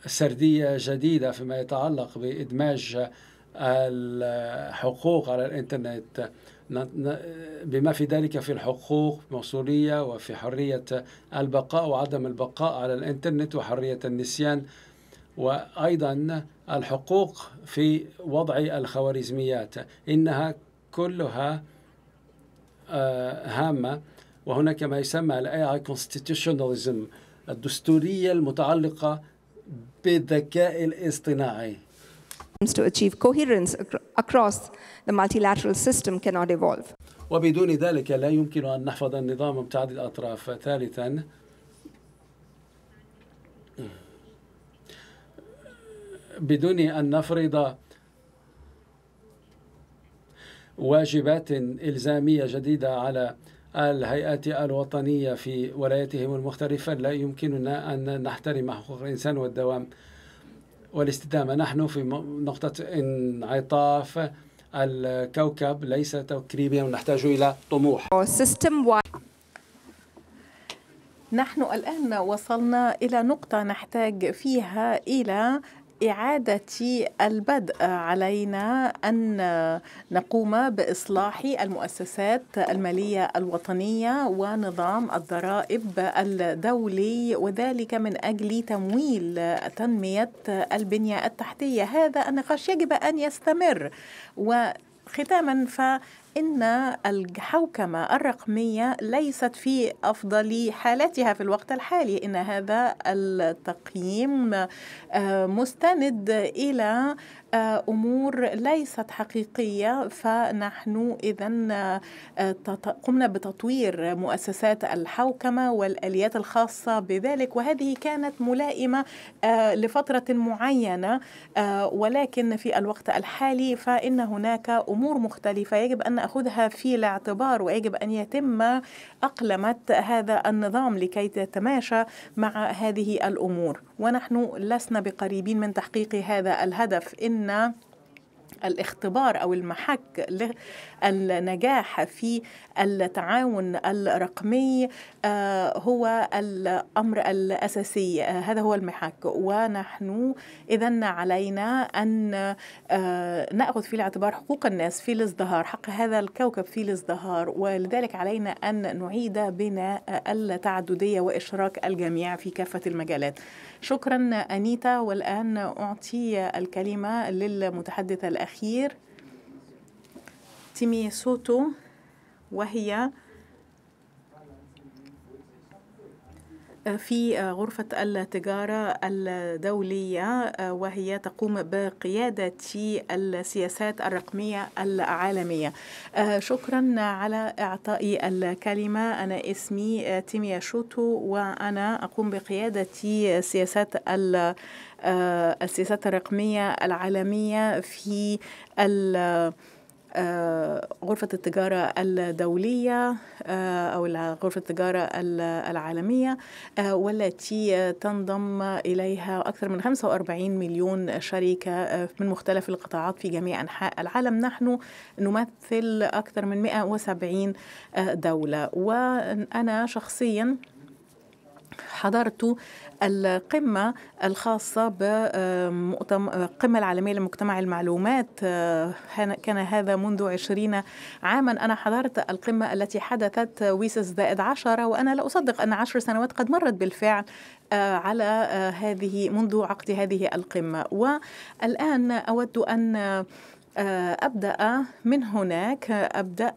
سردية جديدة فيما يتعلق بإدماج الحقوق على الإنترنت بما في ذلك في الحقوق الموصوليه وفي حرية البقاء وعدم البقاء على الإنترنت وحرية النسيان وأيضا الحقوق في وضع الخوارزميات إنها كلها آه، هامة وهناك ما يسمى الآي كونستيتيوشناليزم الدستورية المتعلقة بالذكاء الاصطناعي to achieve coherence across the multilateral system cannot evolve. وبدون ذلك لا يمكن أن نحفظ النظام متعدد الأطراف ثالثا بدون أن نفرض واجبات إلزامية جديدة على الهيئات الوطنية في ولاياتهم المختلفة لا يمكننا أن نحترم حقوق الإنسان والدوام والاستدامة نحن في نقطة انعطاف الكوكب ليس تكريميا ونحتاج إلى طموح نحن الآن وصلنا إلى نقطة نحتاج فيها إلى إعادة البدء علينا أن نقوم بإصلاح المؤسسات المالية الوطنية ونظام الضرائب الدولي وذلك من أجل تمويل تنمية البنية التحتية هذا النقاش يجب أن يستمر و ختاما ف ان الحوكمه الرقميه ليست في افضل حالتها في الوقت الحالي ان هذا التقييم آه، مستند الى امور ليست حقيقيه فنحن اذا آه، قمنا بتطوير مؤسسات الحوكمه والاليات الخاصه بذلك وهذه كانت ملائمه آه، لفتره معينه آه، ولكن في الوقت الحالي فان هناك امور مختلفه يجب ان ناخذها في الاعتبار ويجب ان يتم اقلمه هذا النظام لكي تتماشى مع هذه الامور ونحن لسنا بقريبين من تحقيق هذا الهدف إن الاختبار أو المحك النجاح في التعاون الرقمي آه، هو الأمر الأساسي آه، هذا هو المحك ونحن إذا علينا أن آه، نأخذ في الاعتبار حقوق الناس في الازدهار حق هذا الكوكب في الازدهار ولذلك علينا أن نعيد بناء التعددية وإشراك الجميع في كافة المجالات شكرا أنيتا والآن أعطي الكلمة للمتحدث الأخير تيمي سوتو وهي آه، في آه، غرفة التجارة الدولية آه، وهي تقوم بقيادة السياسات الرقمية العالمية شكرا على إعطائي الكلمة أنا اسمي تيميا شوتو وأنا أقوم بقيادة سياسات السياسات الرقمية العالمية في آه، غرفة التجارة الدولية آه، أو غرفة التجارة العالمية آه، والتي تنضم إليها أكثر من 45 مليون شركة من مختلف القطاعات في جميع أنحاء العالم نحن نمثل أكثر من 170 دولة وأنا شخصياً حضرت القمة الخاصة بالقمة العالمية لمجتمع المعلومات آه، كان هذا منذ عشرين عاما أنا حضرت القمة التي حدثت ويسس زائد عشرة وأنا لا أصدق أن عشر سنوات قد مرت بالفعل آه، على آه، هذه منذ عقد هذه القمة والآن أود أن آه، أبدأ من هناك أبدأ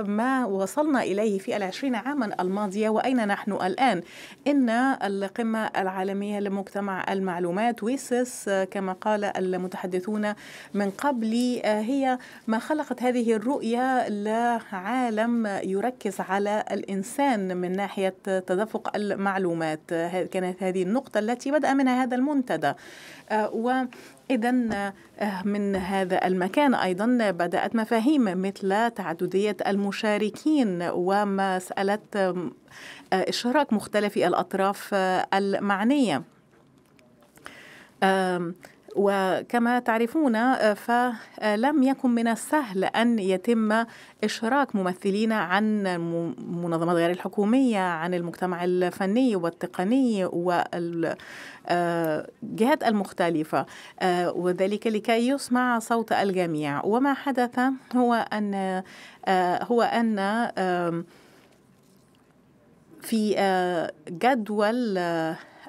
بما وصلنا إليه في العشرين عاما الماضية وأين نحن الآن إن القمة العالمية لمجتمع المعلومات ويسس كما قال المتحدثون من قبل هي ما خلقت هذه الرؤية لعالم يركز على الإنسان من ناحية تدفق المعلومات كانت هذه النقطة التي بدأ منها هذا المنتدى آه، و إذا آه، من هذا المكان أيضا بدأت مفاهيم مثل تعددية المشاركين ومسألة آه، إشراك مختلف الأطراف آه، المعنية وكما تعرفون آه، فلم يكن من السهل أن يتم إشراك ممثلين عن منظمات غير الحكومية عن المجتمع الفني والتقني والجهات آه، المختلفة آه، وذلك لكي يسمع صوت الجميع وما حدث هو أن هو أن في جدول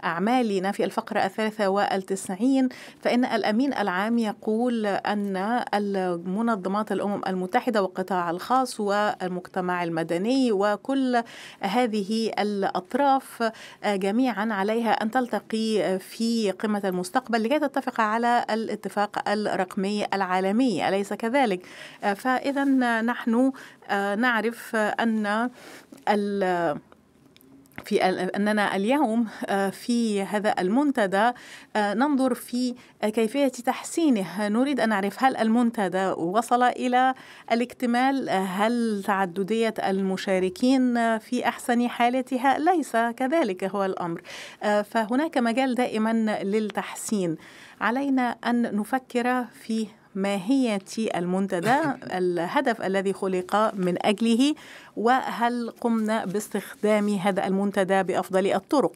أعمالنا في الفقرة الثالثة والتسعين فإن الأمين العام يقول أن المنظمات الأمم المتحدة والقطاع الخاص والمجتمع المدني وكل هذه الأطراف آه، جميعا عليها أن تلتقي في قمة المستقبل لكي تتفق على الاتفاق الرقمي العالمي أليس كذلك؟ آه، فإذا نحن آه، نعرف أن في أننا اليوم آه، في هذا المنتدى آه، ننظر في كيفية تحسينه نريد أن نعرف هل المنتدى وصل إلى الاكتمال آه، هل تعددية المشاركين في أحسن حالتها ليس كذلك هو الأمر فهناك مجال دائما للتحسين علينا أن نفكر في ماهية المنتدى الهدف الذي خلق من أجله وهل قمنا باستخدام هذا المنتدى بأفضل الطرق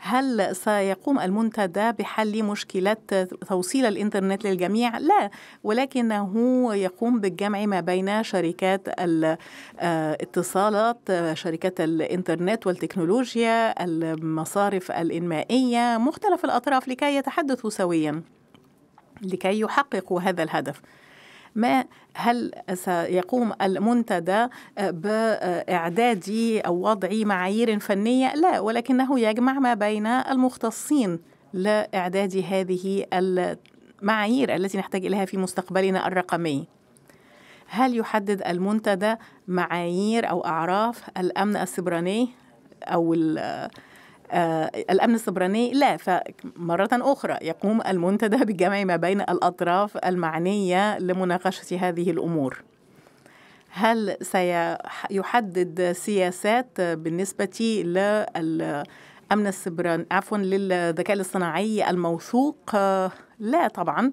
هل سيقوم المنتدى بحل مشكلة توصيل الإنترنت للجميع؟ لا ولكنه يقوم بالجمع ما بين شركات الاتصالات آه، شركات الإنترنت والتكنولوجيا المصارف الإنمائية مختلف الأطراف لكي يتحدثوا سوياً لكي يحققوا هذا الهدف ما هل سيقوم المنتدى باعداد او وضع معايير فنيه لا ولكنه يجمع ما بين المختصين لاعداد هذه المعايير التي نحتاج اليها في مستقبلنا الرقمي هل يحدد المنتدى معايير او اعراف الامن السبراني او آه، الأمن السبراني لا فمرة أخرى يقوم المنتدى بجمع ما بين الأطراف المعنية لمناقشة هذه الأمور هل سيحدد سياسات بالنسبة للامن السبراني عفوا للذكاء الاصطناعي الموثوق آه، لا طبعا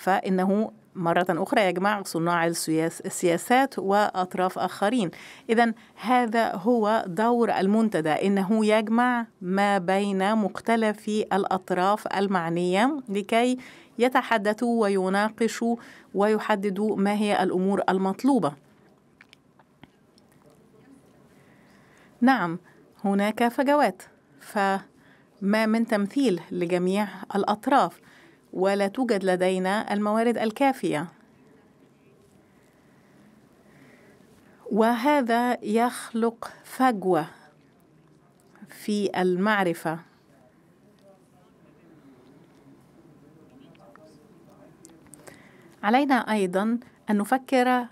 فانه مرة أخرى يجمع صناع السياسات وأطراف آخرين إذا هذا هو دور المنتدى إنه يجمع ما بين مختلف الأطراف المعنية لكي يتحدثوا ويناقشوا ويحددوا ما هي الأمور المطلوبة نعم هناك فجوات فما من تمثيل لجميع الأطراف ولا توجد لدينا الموارد الكافية وهذا يخلق فجوة في المعرفة علينا أيضا أن نفكر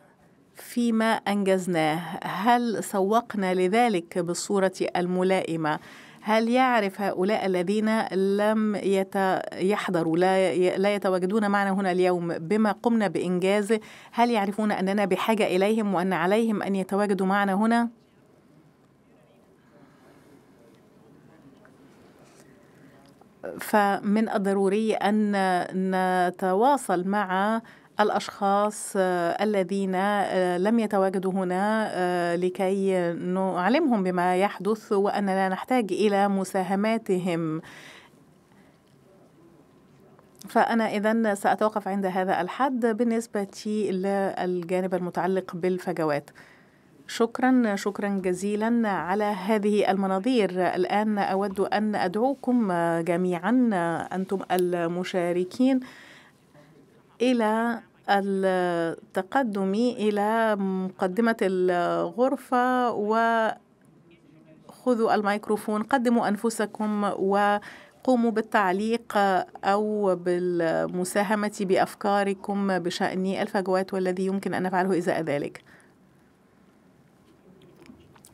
فيما أنجزناه هل سوقنا لذلك بالصورة الملائمة هل يعرف هؤلاء الذين لم يت... يحضروا لا, لا يتواجدون معنا هنا اليوم بما قمنا بإنجازه هل يعرفون أننا بحاجة إليهم وأن عليهم أن يتواجدوا معنا هنا؟ فمن الضروري أن نتواصل مع الأشخاص آه، الذين آه، لم يتواجدوا هنا آه، لكي نعلمهم بما يحدث وأننا نحتاج إلى مساهماتهم فأنا إذا سأتوقف عند هذا الحد بالنسبة للجانب المتعلق بالفجوات شكرا شكرا جزيلا على هذه المناظير الآن أود أن أدعوكم جميعا أنتم المشاركين إلى التقدم إلى مقدمة الغرفة وخذوا الميكروفون قدموا أنفسكم وقوموا بالتعليق أو بالمساهمة بأفكاركم بشأن الفجوات والذي يمكن أن نفعله إزاء ذلك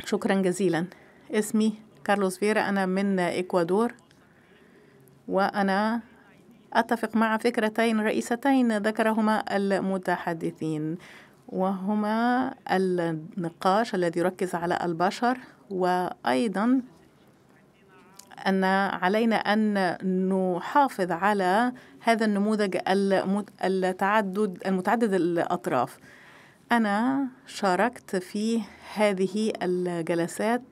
شكرا جزيلا اسمي كارلوس فيرا أنا من إكوادور وأنا أتفق مع فكرتين رئيستين ذكرهما المتحدثين وهما النقاش الذي يركز على البشر وأيضا أن علينا أن نحافظ على هذا النموذج التعدد المتعدد الأطراف أنا شاركت في هذه الجلسات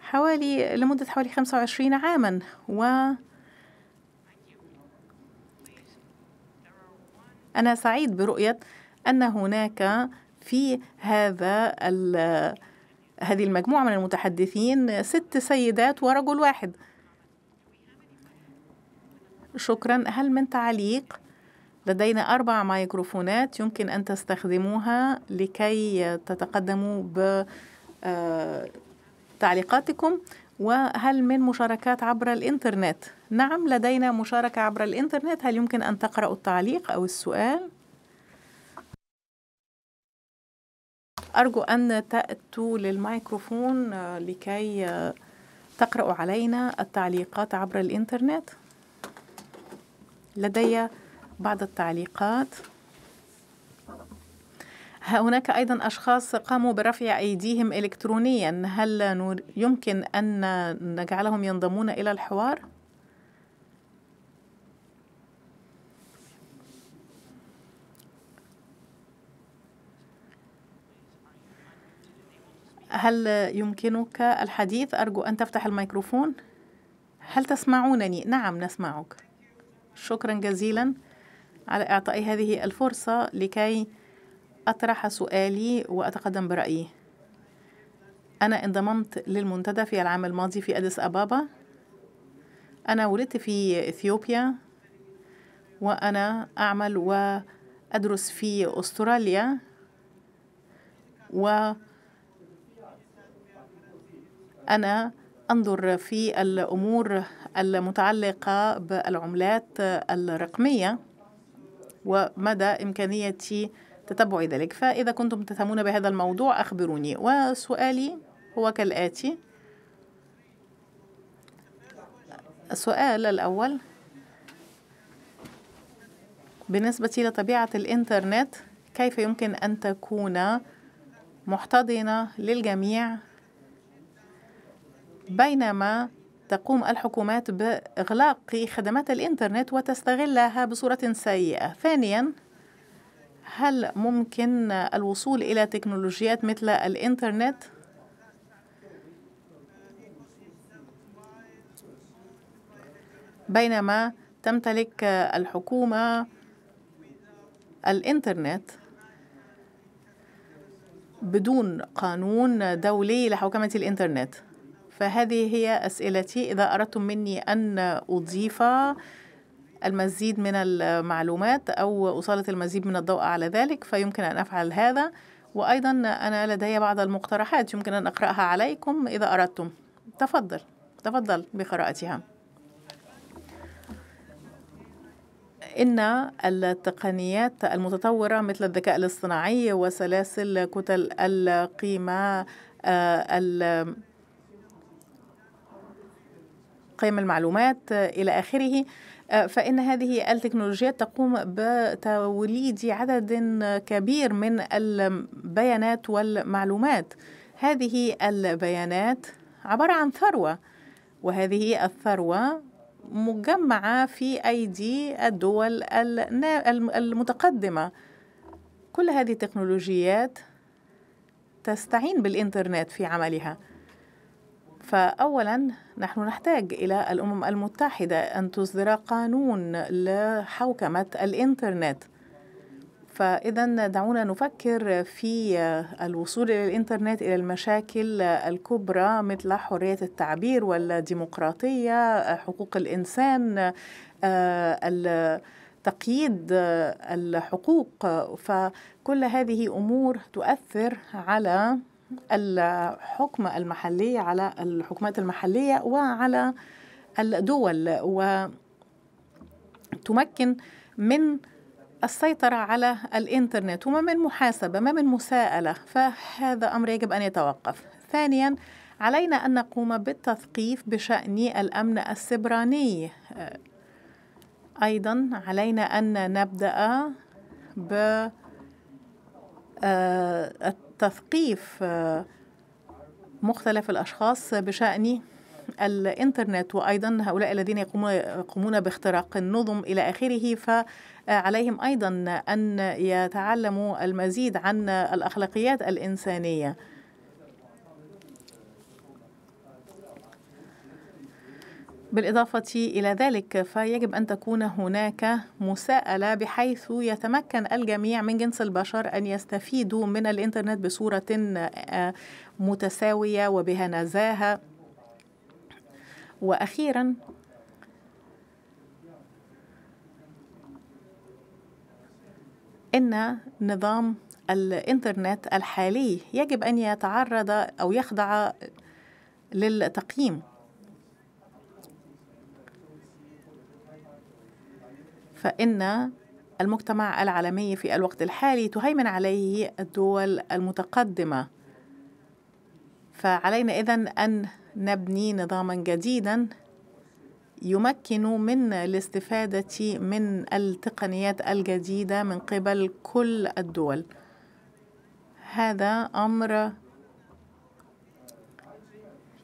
حوالي لمدة حوالي 25 عاما و أنا سعيد برؤية أن هناك في هذا هذه المجموعة من المتحدثين ست سيدات ورجل واحد شكرا هل من تعليق لدينا أربع مايكروفونات يمكن أن تستخدموها لكي تتقدموا بتعليقاتكم آه، وهل من مشاركات عبر الإنترنت؟ نعم لدينا مشاركة عبر الإنترنت هل يمكن أن تقرأوا التعليق أو السؤال؟ أرجو أن تأتوا للميكروفون آه، لكي آه، تقرأوا علينا التعليقات عبر الإنترنت لدي بعض التعليقات هناك أيضا أشخاص قاموا برفع أيديهم إلكترونيا هل يمكن أن نجعلهم ينضمون إلى الحوار؟ هل يمكنك الحديث أرجو أن تفتح الميكروفون؟ هل تسمعونني؟ نعم نسمعك شكرا جزيلا على إعطاء هذه الفرصة لكي أطرح سؤالي وأتقدم برأيي أنا انضممت للمنتدى في العام الماضي في أديس أبابا أنا ولدت في إثيوبيا وأنا أعمل وأدرس في أستراليا وأنا أنظر في الأمور المتعلقة بالعملات الرقمية ومدى إمكانيتي تتبع ذلك فإذا كنتم تهتمون بهذا الموضوع أخبروني وسؤالي هو كالآتي السؤال الأول بالنسبة لطبيعة الإنترنت كيف يمكن أن تكون محتضنة للجميع بينما تقوم الحكومات بإغلاق خدمات الإنترنت وتستغلها بصورة سيئة ثانياً هل ممكن الوصول إلى تكنولوجيات مثل الإنترنت؟ بينما تمتلك الحكومة الإنترنت بدون قانون دولي لحوكمة الإنترنت فهذه هي أسئلتي إذا أردتم مني أن أضيف المزيد من المعلومات أو أصالة المزيد من الضوء على ذلك فيمكن أن أفعل هذا وأيضا أنا لدي بعض المقترحات يمكن أن أقرأها عليكم إذا أردتم تفضل تفضل بقراءتها إن التقنيات المتطورة مثل الذكاء الاصطناعي وسلاسل كتل القيمة آه، قيم المعلومات إلى آخره آه، فإن هذه التكنولوجيا تقوم بتوليد عدد كبير من البيانات والمعلومات هذه البيانات عبارة عن ثروة وهذه الثروة مجمعة في أيدي الدول المتقدمة كل هذه التكنولوجيات تستعين بالإنترنت في عملها فأولا نحن نحتاج إلى الأمم المتحدة أن تصدر قانون لحوكمة الإنترنت فإذا دعونا نفكر في الوصول إلى الإنترنت إلى المشاكل الكبرى مثل حرية التعبير والديمقراطية حقوق الإنسان آه، تقييد آه، الحقوق فكل هذه أمور تؤثر على الحكم المحلي على الحكومات المحلية وعلى الدول وتمكن من السيطرة على الإنترنت وما من محاسبة ما من مساءلة فهذا أمر يجب أن يتوقف ثانيا علينا أن نقوم بالتثقيف بشأن الأمن السبراني أيضا علينا أن نبدأ ب آه، تثقيف آه، مختلف الأشخاص بشأن الإنترنت وأيضا هؤلاء الذين يقومون باختراق النظم إلى آخره فعليهم أيضا أن يتعلموا المزيد عن الأخلاقيات الإنسانية بالإضافة إلى ذلك فيجب أن تكون هناك مساءلة بحيث يتمكن الجميع من جنس البشر أن يستفيدوا من الإنترنت بصورة آه، متساوية وبها نزاهة وأخيرا إن نظام الإنترنت الحالي يجب أن يتعرض أو يخضع للتقييم فإن المجتمع العالمي في الوقت الحالي تهيمن عليه الدول المتقدمة فعلينا إذن أن نبني نظاما جديدا يمكن من الاستفادة من التقنيات الجديدة من قبل كل الدول هذا أمر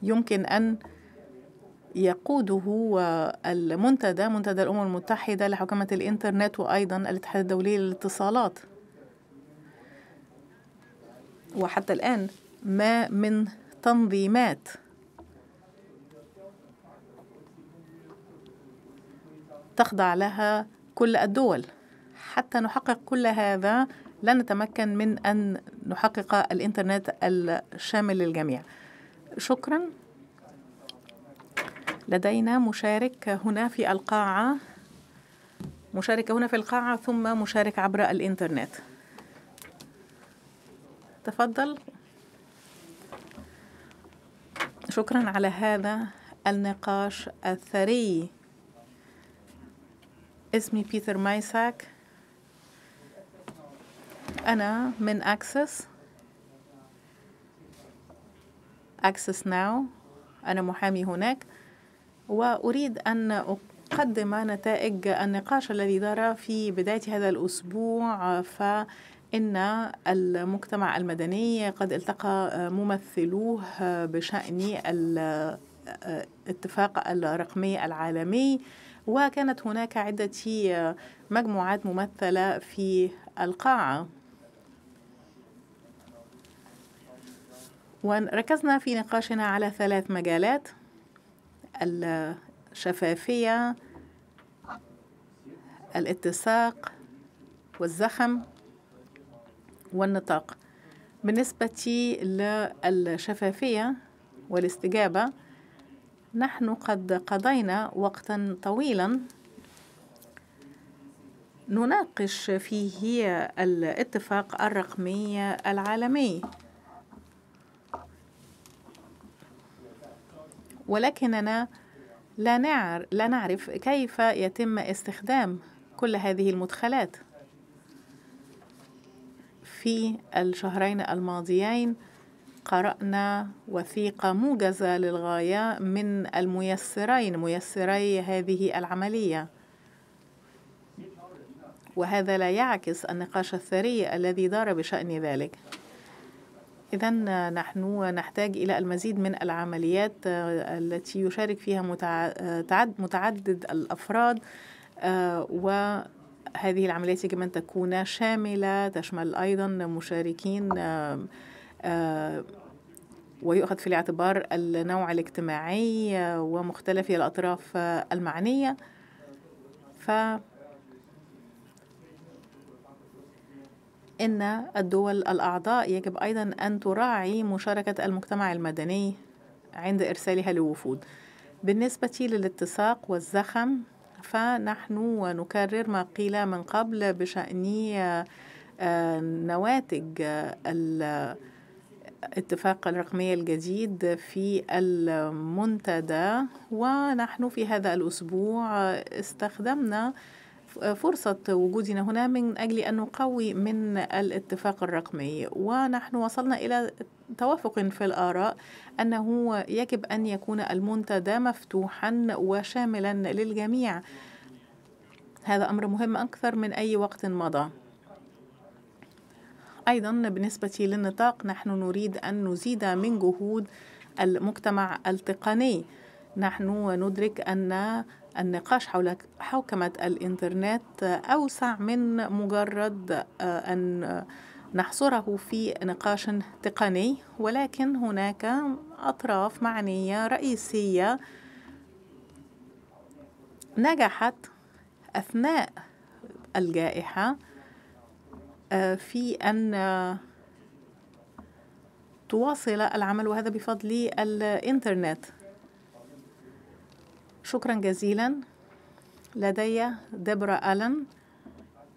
يمكن أن يقوده المنتدى منتدى الأمم المتحدة لحكمة الإنترنت وأيضا الاتحاد الدولي للاتصالات وحتى الآن ما من تنظيمات تخضع لها كل الدول حتى نحقق كل هذا لا نتمكن من أن نحقق الإنترنت الشامل للجميع شكرا لدينا مشارك هنا في القاعة مشارك هنا في القاعة ثم مشارك عبر الإنترنت تفضل شكرا على هذا النقاش الثري اسمي بيتر مايساك أنا من أكسس أكسس ناو أنا محامي هناك وأريد أن أقدم نتائج النقاش الذي دار في بداية هذا الأسبوع ف إن المجتمع المدني قد التقى ممثلوه بشأن الاتفاق الرقمي العالمي وكانت هناك عدة مجموعات ممثلة في القاعة وركزنا في نقاشنا على ثلاث مجالات الشفافية الاتساق والزخم والنطاق بالنسبة للشفافية والاستجابة نحن قد قضينا وقتا طويلا نناقش فيه الاتفاق الرقمي العالمي ولكننا لا نعر لا نعرف كيف يتم استخدام كل هذه المدخلات في الشهرين الماضيين قرأنا وثيقة موجزة للغاية من الميسرين ميسري هذه العملية وهذا لا يعكس النقاش الثري الذي دار بشأن ذلك إذا نحن نحتاج إلى المزيد من العمليات آه، التي يشارك فيها متعدد الأفراد آه، و هذه العمليات يجب أن تكون شاملة تشمل أيضا مشاركين ويؤخذ في الاعتبار النوع الاجتماعي آه، ومختلف الأطراف المعنية ف ان الدول الاعضاء يجب ايضا ان تراعي مشاركه المجتمع المدني عند ارسالها للوفود بالنسبه للاتساق والزخم فنحن نكرر ما قيل من قبل بشان آه، نواتج آه، الاتفاق الرقمي الجديد في المنتدى ونحن في هذا الأسبوع استخدمنا فرصة وجودنا هنا من أجل أن نقوي من الاتفاق الرقمي ونحن وصلنا إلى توافق في الآراء أنه يجب أن يكون المنتدى مفتوحا وشاملا للجميع هذا أمر مهم أكثر من أي وقت مضى أيضا بالنسبة للنطاق نحن نريد أن نزيد من جهود المجتمع التقني نحن ندرك أن النقاش حول حوكمة الإنترنت أوسع من مجرد آه، أن نحصره في نقاش تقني ولكن هناك أطراف معنية رئيسية نجحت أثناء الجائحة آه، في أن تواصل العمل وهذا بفضل الإنترنت شكرا جزيلا لدي دبرا ألن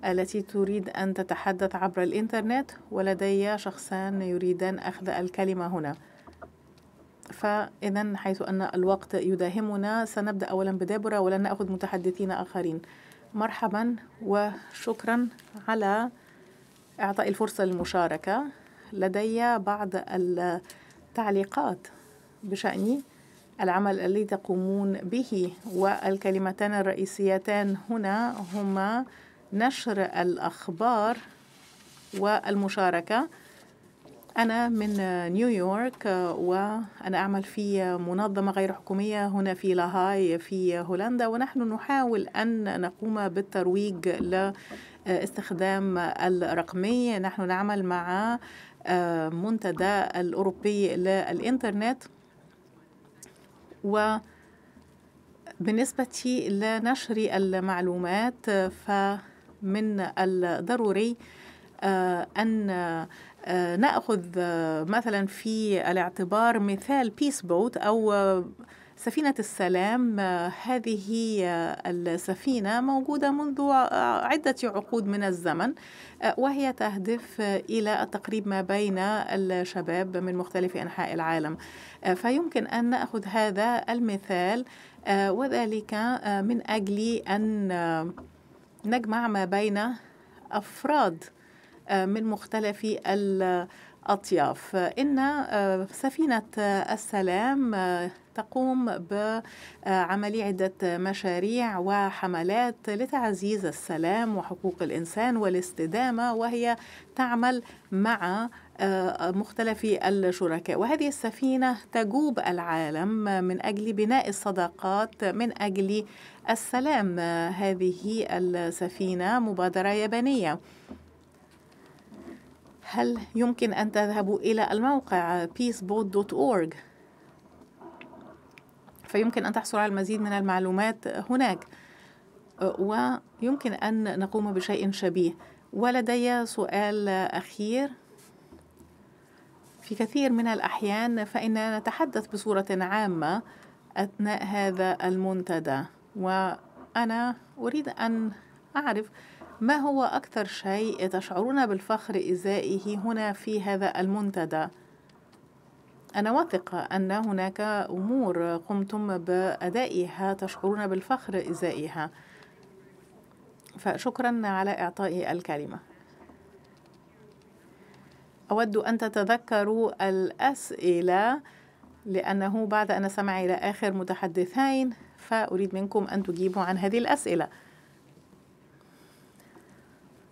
التي تريد أن تتحدث عبر الإنترنت ولدي شخصان يريدان أخذ الكلمة هنا فإذا حيث أن الوقت يداهمنا سنبدأ أولا بدبرا ولن نأخذ متحدثين آخرين مرحبا وشكرا على إعطاء الفرصة للمشاركة لدي بعض التعليقات بشأني العمل الذي تقومون به والكلمتان الرئيسيتان هنا هما نشر الأخبار والمشاركة أنا من نيويورك وأنا أعمل في منظمة غير حكومية هنا في لاهاي في هولندا ونحن نحاول أن نقوم بالترويج لاستخدام الرقمي نحن نعمل مع منتدى الأوروبي للإنترنت وبالنسبة لنشر المعلومات فمن الضروري آه، أن آه، نأخذ آه، مثلا في الاعتبار مثال بيس بوت أو سفينة السلام هذه السفينة موجودة منذ عدة عقود من الزمن وهي تهدف إلى التقريب ما بين الشباب من مختلف أنحاء العالم فيمكن أن نأخذ هذا المثال وذلك من أجل أن نجمع ما بين أفراد من مختلف أطياف إن آه، سفينة آه، السلام آه، تقوم بعمل عدة مشاريع وحملات لتعزيز السلام وحقوق الإنسان والاستدامة وهي تعمل مع مختلف الشركاء وهذه السفينة تجوب العالم من أجل بناء الصداقات من أجل السلام هذه السفينة مبادرة يابانية هل يمكن أن تذهبوا إلى الموقع peaceboat.org فيمكن أن تحصل على المزيد من المعلومات هناك أه، ويمكن أن نقوم بشيء شبيه ولدي سؤال أخير في كثير من الأحيان فإننا نتحدث بصورة عامة أثناء هذا المنتدى وأنا أريد أن أعرف ما هو أكثر شيء تشعرون بالفخر إزائه هنا في هذا المنتدى؟ أنا واثقة أن هناك أمور قمتم بأدائها تشعرون بالفخر إزائها فشكرا على إعطائي الكلمة أود أن تتذكروا الأسئلة لأنه بعد أن سمع إلى آخر متحدثين فأريد منكم أن تجيبوا عن هذه الأسئلة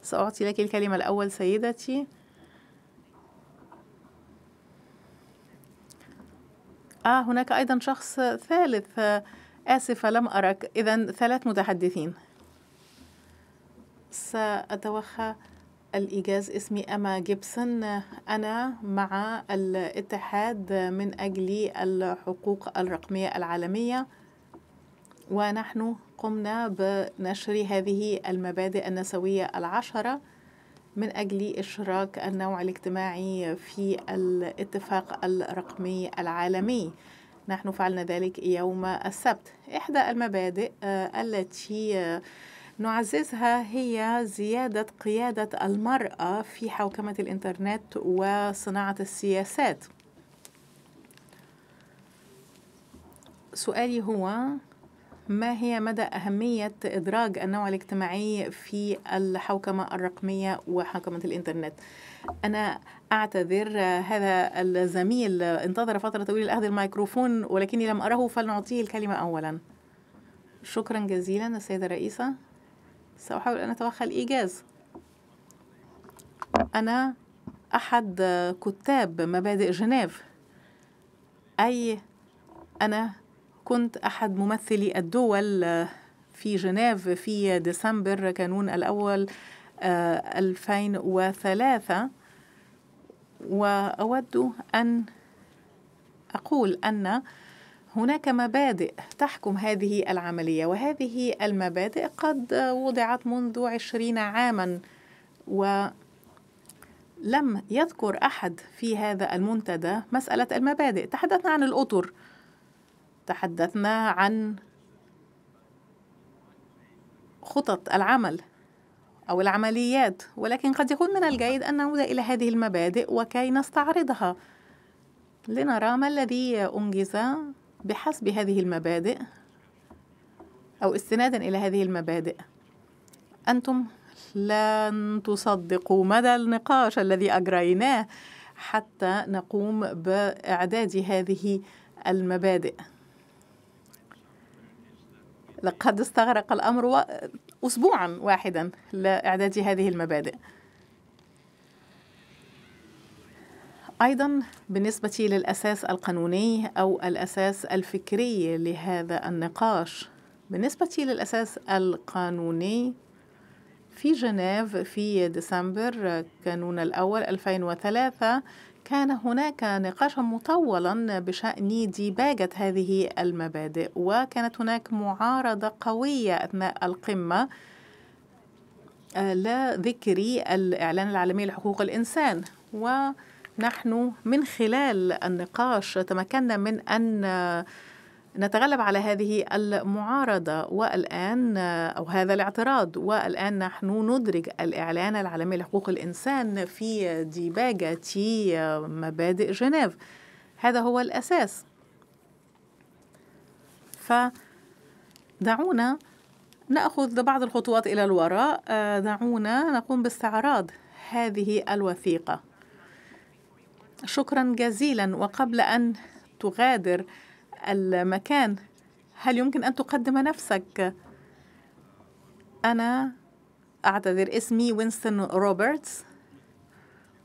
سأعطي لك الكلمة الأول سيدتي آه هناك أيضا شخص ثالث آسفة لم أرك إذا ثلاث متحدثين سأتوخى الإيجاز اسمي أما جيبسون أنا مع الاتحاد من أجل الحقوق الرقمية العالمية ونحن قمنا بنشر هذه المبادئ النسوية العشرة من أجل إشراك النوع الاجتماعي في الاتفاق الرقمي العالمي نحن فعلنا ذلك يوم السبت إحدى المبادئ آه، التي آه، نعززها هي زيادة قيادة المرأة في حوكمة الإنترنت وصناعة السياسات سؤالي هو ما هي مدى أهمية إدراج النوع الاجتماعي في الحوكمة الرقمية وحوكمة الإنترنت؟ أنا أعتذر هذا الزميل انتظر فترة طويلة لأخذ الميكروفون ولكني لم أره فلنعطيه الكلمة أولا شكرا جزيلا السيدة الرئيسة سأحاول أن أتوخى الإيجاز أنا أحد كتاب مبادئ جنيف أي أنا كنت أحد ممثلي الدول آه، في جنيف في ديسمبر كانون الأول 2003 آه، وأود أن أقول أن هناك مبادئ تحكم هذه العملية وهذه المبادئ قد وضعت منذ عشرين عاما ولم يذكر أحد في هذا المنتدى مسألة المبادئ تحدثنا عن الأطر تحدثنا عن خطط العمل أو العمليات ولكن قد يكون من الجيد أن نعود إلى هذه المبادئ وكي نستعرضها لنرى ما الذي أنجز بحسب هذه المبادئ أو استنادا إلى هذه المبادئ أنتم لن تصدقوا مدى النقاش الذي أجريناه حتى نقوم بإعداد هذه المبادئ لقد استغرق الأمر أسبوعا واحدا لإعداد هذه المبادئ أيضا بالنسبة للأساس القانوني أو الأساس الفكري لهذا النقاش بالنسبة للأساس القانوني في جنيف في ديسمبر كانون الأول 2003 كان هناك نقاشا مطولا بشأن ديباجة هذه المبادئ وكانت هناك معارضة قوية أثناء القمة آه، لا ذكري الإعلان العالمي لحقوق الإنسان ونحن من خلال النقاش تمكنا من أن نتغلب على هذه المعارضة والآن أو هذا الاعتراض والآن نحن ندرج الإعلان العالمي لحقوق الإنسان في ديباجة مبادئ جنيف هذا هو الأساس فدعونا نأخذ بعض الخطوات إلى الوراء دعونا نقوم باستعراض هذه الوثيقة شكرا جزيلا وقبل أن تغادر المكان هل يمكن أن تقدم نفسك؟ أنا أعتذر اسمي وينستون روبرتس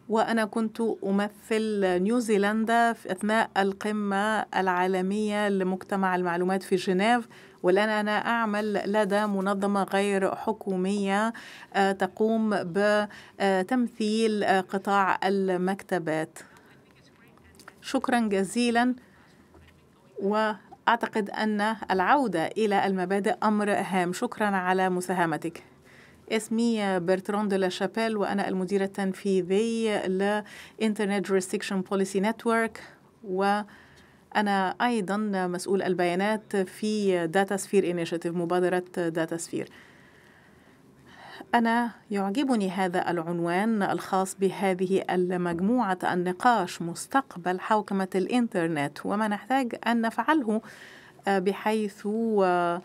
وأنا كنت أمثل نيوزيلندا في أثناء القمة العالمية لمجتمع المعلومات في جنيف والآن أنا أعمل لدى منظمة غير حكومية آه، تقوم بتمثيل آه، قطاع المكتبات شكرا جزيلا وأعتقد أن العودة إلى المبادئ أمر هام شكرا على مساهمتك اسمي برترون دو لاشابيل وأنا المدير التنفيذي لإنترنت ريستريكشن بوليسي نتورك وأنا أيضا مسؤول البيانات في داتا سفير مبادرة داتا سفير أنا يعجبني هذا العنوان الخاص بهذه المجموعة النقاش مستقبل حوكمة الإنترنت وما نحتاج أن نفعله آه، بحيث آه،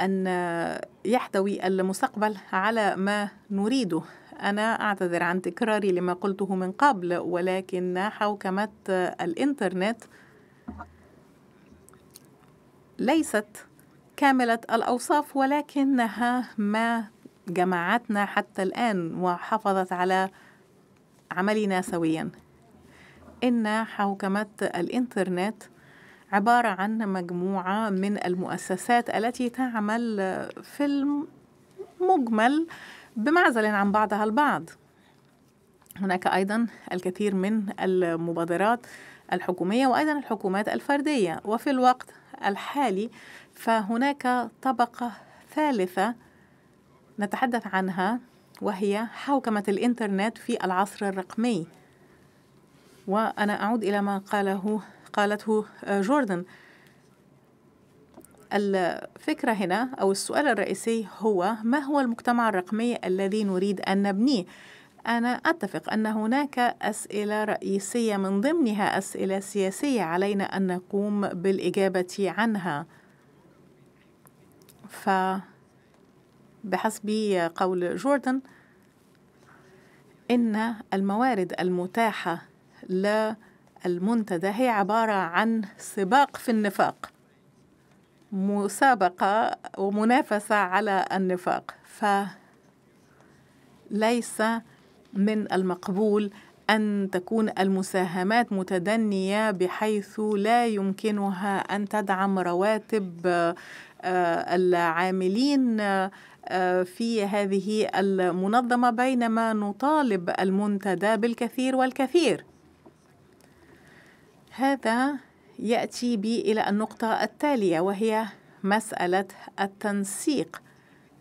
أن يحتوي المستقبل على ما نريده أنا أعتذر عن تكراري لما قلته من قبل ولكن حوكمة الإنترنت ليست كاملة الأوصاف ولكنها ما جمعتنا حتى الآن وحافظت على عملنا سويا إن حوكمة الإنترنت عبارة عن مجموعة من المؤسسات التي تعمل في المجمل بمعزل عن بعضها البعض هناك أيضا الكثير من المبادرات الحكومية وأيضا الحكومات الفردية وفي الوقت الحالي فهناك طبقة ثالثة نتحدث عنها وهي حوكمة الإنترنت في العصر الرقمي وأنا أعود إلى ما قاله قالته آه، جوردن الفكرة هنا أو السؤال الرئيسي هو ما هو المجتمع الرقمي الذي نريد أن نبنيه؟ أنا أتفق أن هناك أسئلة رئيسية من ضمنها أسئلة سياسية علينا أن نقوم بالإجابة عنها ف بحسب قول جوردن ان الموارد المتاحه للمنتدى هي عباره عن سباق في النفاق مسابقه ومنافسه على النفاق فليس من المقبول أن تكون المساهمات متدنية بحيث لا يمكنها أن تدعم رواتب آه، العاملين آه، في هذه المنظمه بينما نطالب المنتدى بالكثير والكثير هذا ياتي بي الى النقطه التاليه وهي مساله التنسيق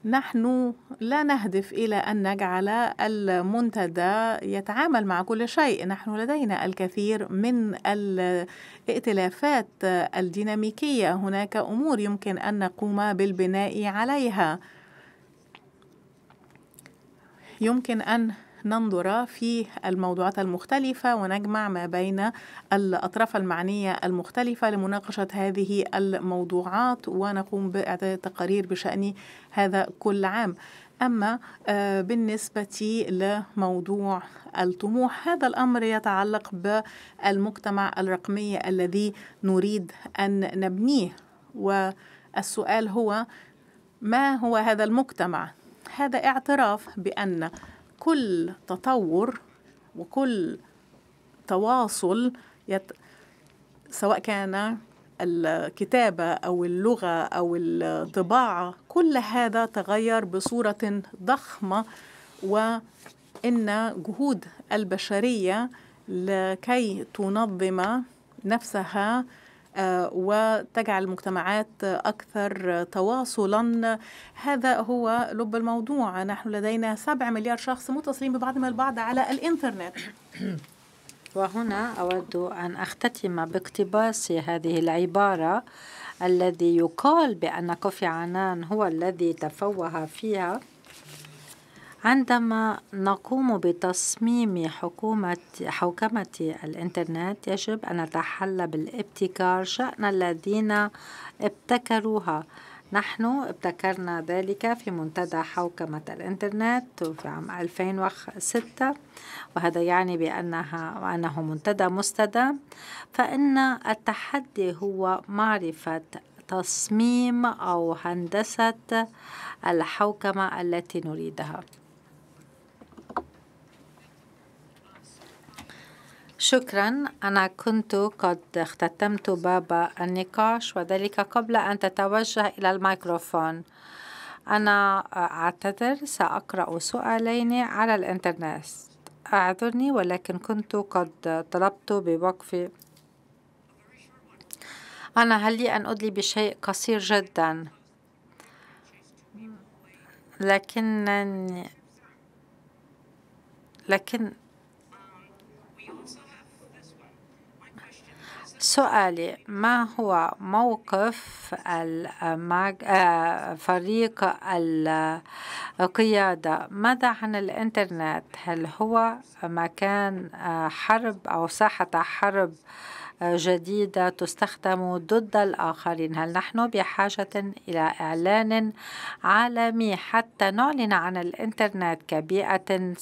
نحن لا نهدف إلى أن نجعل المنتدى يتعامل مع كل شيء نحن لدينا الكثير من الائتلافات الديناميكية هناك أمور يمكن أن نقوم بالبناء عليها يمكن أن ننظر في الموضوعات المختلفة ونجمع ما بين الأطراف المعنية المختلفة لمناقشة هذه الموضوعات ونقوم بإعداد تقارير بشأن هذا كل عام أما آه، بالنسبة لموضوع الطموح هذا الأمر يتعلق بالمجتمع الرقمي الذي نريد أن نبنيه والسؤال هو ما هو هذا المجتمع؟ هذا اعتراف بأن كل تطور وكل تواصل يت... سواء كان الكتابة أو اللغة أو الطباعة كل هذا تغير بصورة ضخمة وإن جهود البشرية لكي تنظم نفسها آه، وتجعل المجتمعات أكثر تواصلا هذا هو لب الموضوع نحن لدينا 7 مليار شخص متصلين ببعضهم البعض على الإنترنت وهنا أود أن أختتم باقتباس هذه العبارة الذي يقال بأن كوفي عنان هو الذي تفوه فيها عندما نقوم بتصميم حكومة حوكمة الإنترنت يجب أن نتحلى بالابتكار شأن الذين ابتكروها نحن ابتكرنا ذلك في منتدى حوكمة الإنترنت في عام 2006 وهذا يعني بأنها وأنه منتدى مستدام فإن التحدي هو معرفة تصميم أو هندسة الحوكمة التي نريدها شكرا أنا كنت قد اختتمت باب النقاش وذلك قبل أن تتوجه إلى الميكروفون أنا أعتذر سأقرأ سؤالين على الإنترنت أعذرني ولكن كنت قد طلبت بوقف أنا هل لي أن أدلي بشيء قصير جدا لكنني لكن سؤالي ما هو موقف آه، فريق القيادة ماذا عن الإنترنت هل هو مكان آه، حرب أو ساحة حرب آه، جديدة تستخدم ضد الآخرين هل نحن بحاجة إلى إعلان عالمي حتى نعلن عن الإنترنت كبيئة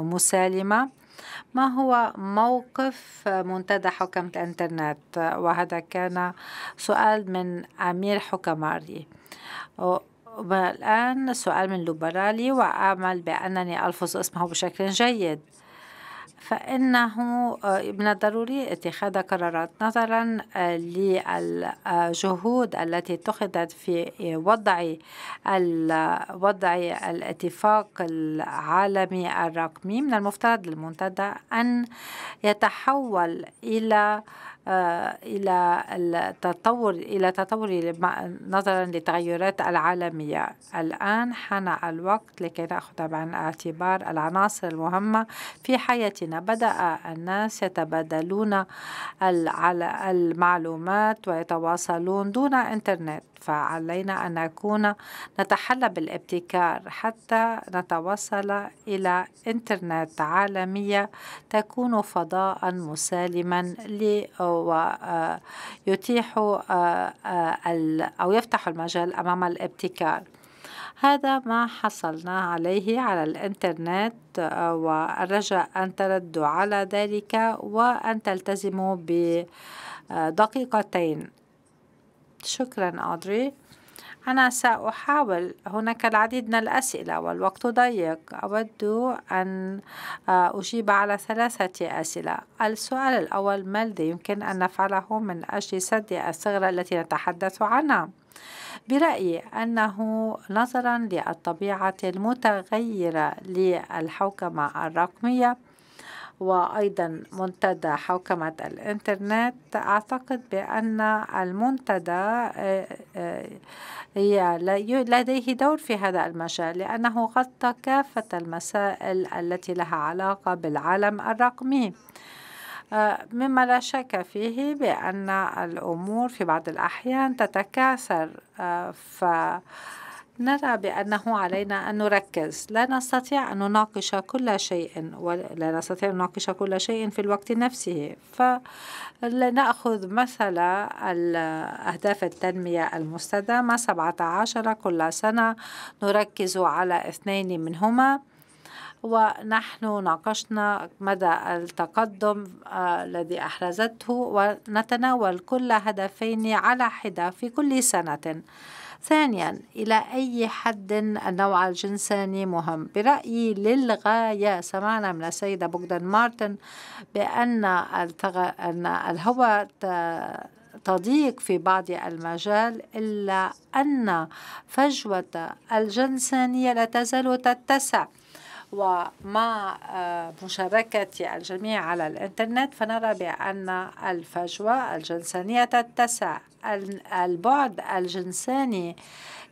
مسالمة ما هو موقف منتدى حكمة الانترنت وهذا كان سؤال من أمير حكماري الآن سؤال من لوبرالي وأعمل بأنني ألفظ اسمه بشكل جيد فإنه آه، من الضروري اتخاذ قرارات نظرا آه، للجهود التي اتخذت في آه، وضع وضع الاتفاق العالمي الرقمي من المفترض المنتدى أن يتحول إلى آه، إلى التطور إلى تطور نظرا للتغيرات العالمية الآن حان الوقت لكي نأخذ بعين الاعتبار العناصر المهمة في حياتنا بدأ الناس يتبادلون المعلومات ويتواصلون دون إنترنت فعلينا أن نكون نتحلى بالابتكار حتى نتوصل إلى إنترنت عالمية تكون فضاء مسالما لأو ويتيح آه، آه، آه، أو يفتح المجال أمام الابتكار هذا ما حصلنا عليه على الإنترنت والرجاء أن تردوا على ذلك وأن تلتزموا بدقيقتين شكرا أدري أنا سأحاول هناك العديد من الأسئلة والوقت ضيق أود أن آه، أجيب على ثلاثة أسئلة السؤال الأول ما الذي يمكن أن نفعله من أجل سد الثغرة التي نتحدث عنها برأيي أنه نظرا للطبيعة المتغيرة للحوكمة الرقمية وأيضا منتدى حوكمة الإنترنت أعتقد بأن المنتدى آه، آه، لديه دور في هذا المجال لأنه غطى كافة المسائل التي لها علاقة بالعالم الرقمي آه، مما لا شك فيه بأن الأمور في بعض الأحيان تتكاثر ف نرى بأنه علينا أن نركز لا نستطيع أن نناقش كل شيء ولا نستطيع أن نناقش كل شيء في الوقت نفسه فلنأخذ مثل أهداف التنمية المستدامة 17 كل سنة نركز على اثنين منهما ونحن ناقشنا مدى التقدم آه، الذي أحرزته ونتناول كل هدفين على حدة في كل سنة ثانيا إلى أي حد النوع الجنساني مهم برأيي للغاية سمعنا من السيدة بوغدان مارتن بأن, أن الهوى تضيق في بعض المجال إلا أن فجوة الجنسانية لا تزال تتسع ومع آه، مشاركة الجميع على الإنترنت فنرى بأن الفجوة الجنسانية تتسع البعد الجنساني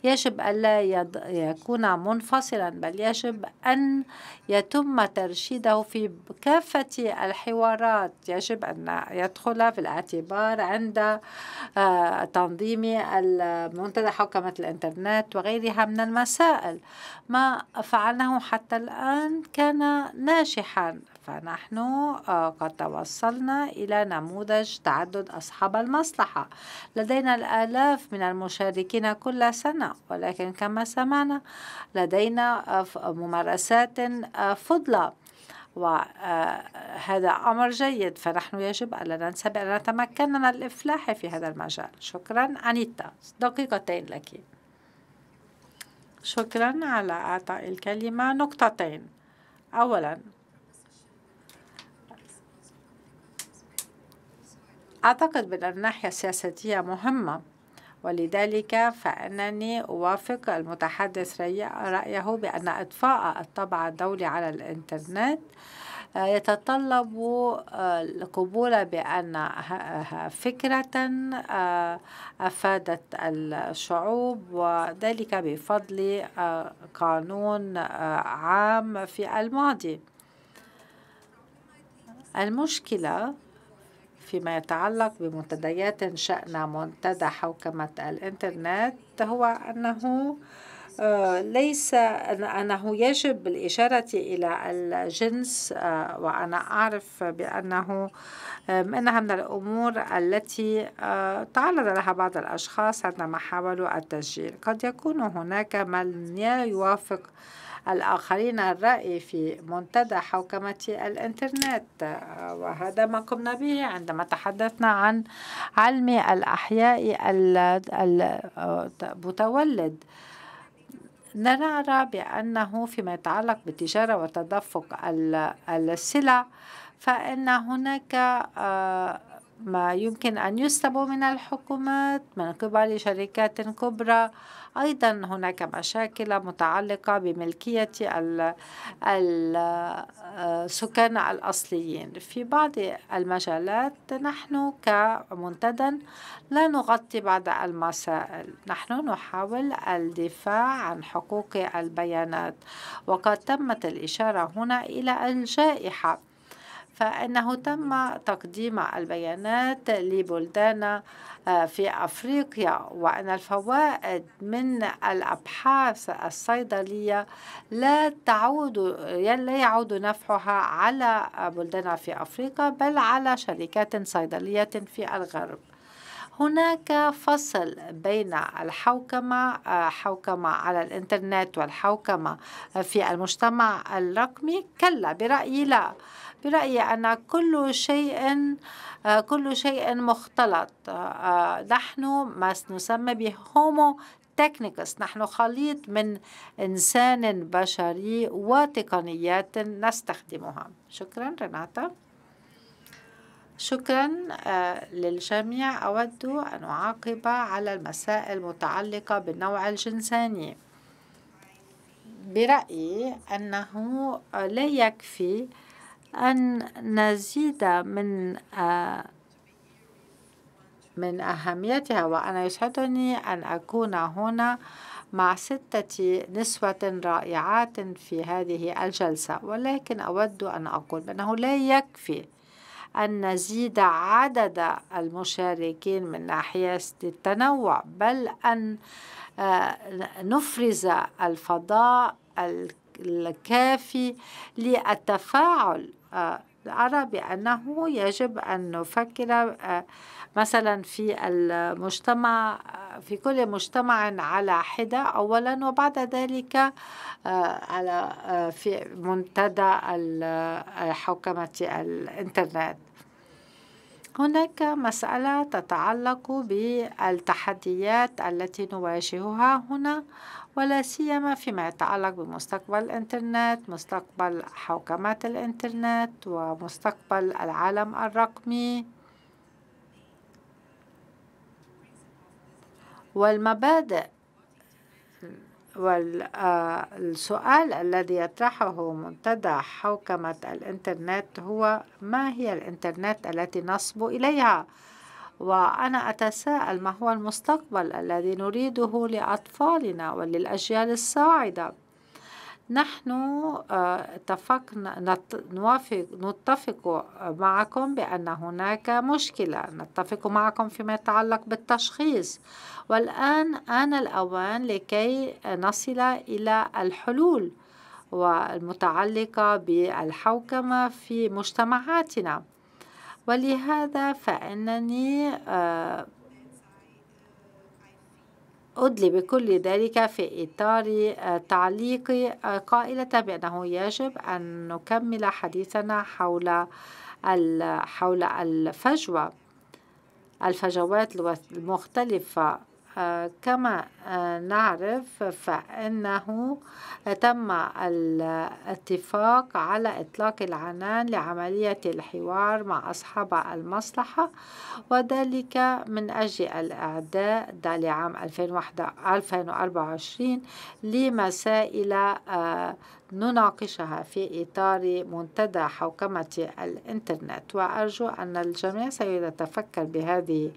يجب ألا يكون منفصلا بل يجب أن يتم ترشيده في كافة الحوارات يجب أن يدخل في الاعتبار عند آه، تنظيم منتدى حوكمة الإنترنت وغيرها من المسائل ما فعلناه حتى الآن كان ناجحا فنحن آه، قد توصلنا إلى نموذج تعدد أصحاب المصلحة لدينا الآلاف من المشاركين كل سنة ولكن كما سمعنا لدينا آه، ممارسات آه، فضلة وهذا أمر جيد فنحن يجب أن ننسى بأن نتمكن من الإفلاح في هذا المجال شكرا أنيتا دقيقتين لك شكرا على إعطاء الكلمة نقطتين أولا أعتقد بأن الناحية السياسية مهمة ولذلك فإنني أوافق المتحدث رأيه بأن إطفاء الطبع الدولي على الإنترنت آه، يتطلب آه، القبول بأن فكرة آه، أفادت الشعوب وذلك بفضل قانون عام في الماضي المشكلة فيما يتعلق بمنتديات شأن منتدى حوكمة الإنترنت هو أنه آه، ليس أنه يجب الاشاره إلى الجنس آه، وأنا أعرف بأنه آه، إنها من الأمور التي تعرض لها بعض الأشخاص عندما حاولوا التسجيل قد يكون هناك من لا يوافق الآخرين الرأي في منتدى حوكمة الإنترنت وهذا ما قمنا به عندما تحدثنا عن علم الأحياء المتولد نرى بأنه فيما يتعلق بالتجارة وتدفق السلع فإن هناك آه، ما يمكن أن يسلب من الحكومات من قبل شركات كبرى أيضا هناك مشاكل متعلقة بملكية السكان الأصليين في بعض المجالات نحن كمنتدى لا نغطي بعض المسائل نحن نحاول الدفاع عن حقوق البيانات وقد تمت الإشارة هنا إلى الجائحة فإنه تم تقديم البيانات لبلدان آه، في أفريقيا وأن الفوائد من الأبحاث الصيدلية لا تعود لا يعود نفعها على بلدنا في أفريقيا بل على شركات صيدلية في الغرب هناك فصل بين الحوكمة آه، حوكمة على الإنترنت والحوكمة في المجتمع الرقمي كلا برأيي لا برأيي أن كل شيء كل شيء مختلط نحن ما نسمى بهومو تكنيكس نحن خليط من إنسان بشري وتقنيات نستخدمها شكرا رناتا شكرا آه، للجميع أود أن أعاقب على المسائل المتعلقة بالنوع الجنساني برأيي أنه لا يكفي أن نزيد من آه، من أهميتها وأنا يسعدني أن أكون هنا مع ستة نسوة رائعات في هذه الجلسة ولكن أود أن أقول بأنه لا يكفي أن نزيد عدد المشاركين من ناحية التنوع بل أن آه، نفرز الفضاء الكافي للتفاعل أرى بأنه يجب أن نفكر آه، مثلا في المجتمع آه، في كل مجتمع على حدة أولا وبعد ذلك آه، على في منتدى حوكمة الإنترنت هناك مسألة تتعلق بالتحديات التي نواجهها هنا ولا سيما فيما يتعلق بمستقبل الإنترنت مستقبل حوكمة الإنترنت ومستقبل العالم الرقمي والمبادئ والسؤال آه، الذي يطرحه منتدى حوكمة الإنترنت هو ما هي الإنترنت التي نصب إليها؟ وأنا أتساءل ما هو المستقبل الذي نريده لأطفالنا وللأجيال الصاعدة نحن آه، اتفقنا نوافق نتفق معكم بأن هناك مشكلة نتفق معكم فيما يتعلق بالتشخيص والآن آن الأوان لكي نصل إلى الحلول والمتعلقة بالحوكمة في مجتمعاتنا ولهذا فإنني آه، أدلي بكل ذلك في إطار آه، تعليقي آه، قائلة بأنه يجب أن نكمل حديثنا حول حول الفجوة الفجوات المختلفة كما نعرف فإنه تم الاتفاق على إطلاق العنان لعملية الحوار مع أصحاب المصلحة وذلك من أجل الإعداء لعام 2021 لمسائل آه، نناقشها في إطار منتدى حوكمة الإنترنت وأرجو أن الجميع سيتفكر بهذه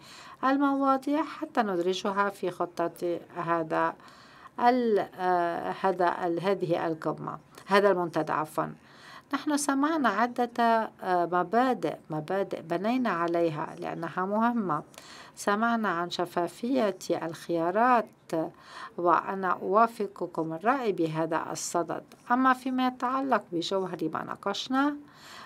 المواضيع حتى ندرجها في خطة هذا آه، هذا هذه القمة هذا المنتدى عفوا نحن سمعنا عدة آه، مبادئ مبادئ بنينا عليها لأنها مهمة سمعنا عن شفافية الخيارات وأنا أوافقكم الرأي بهذا الصدد أما فيما يتعلق بجوهر ما ناقشناه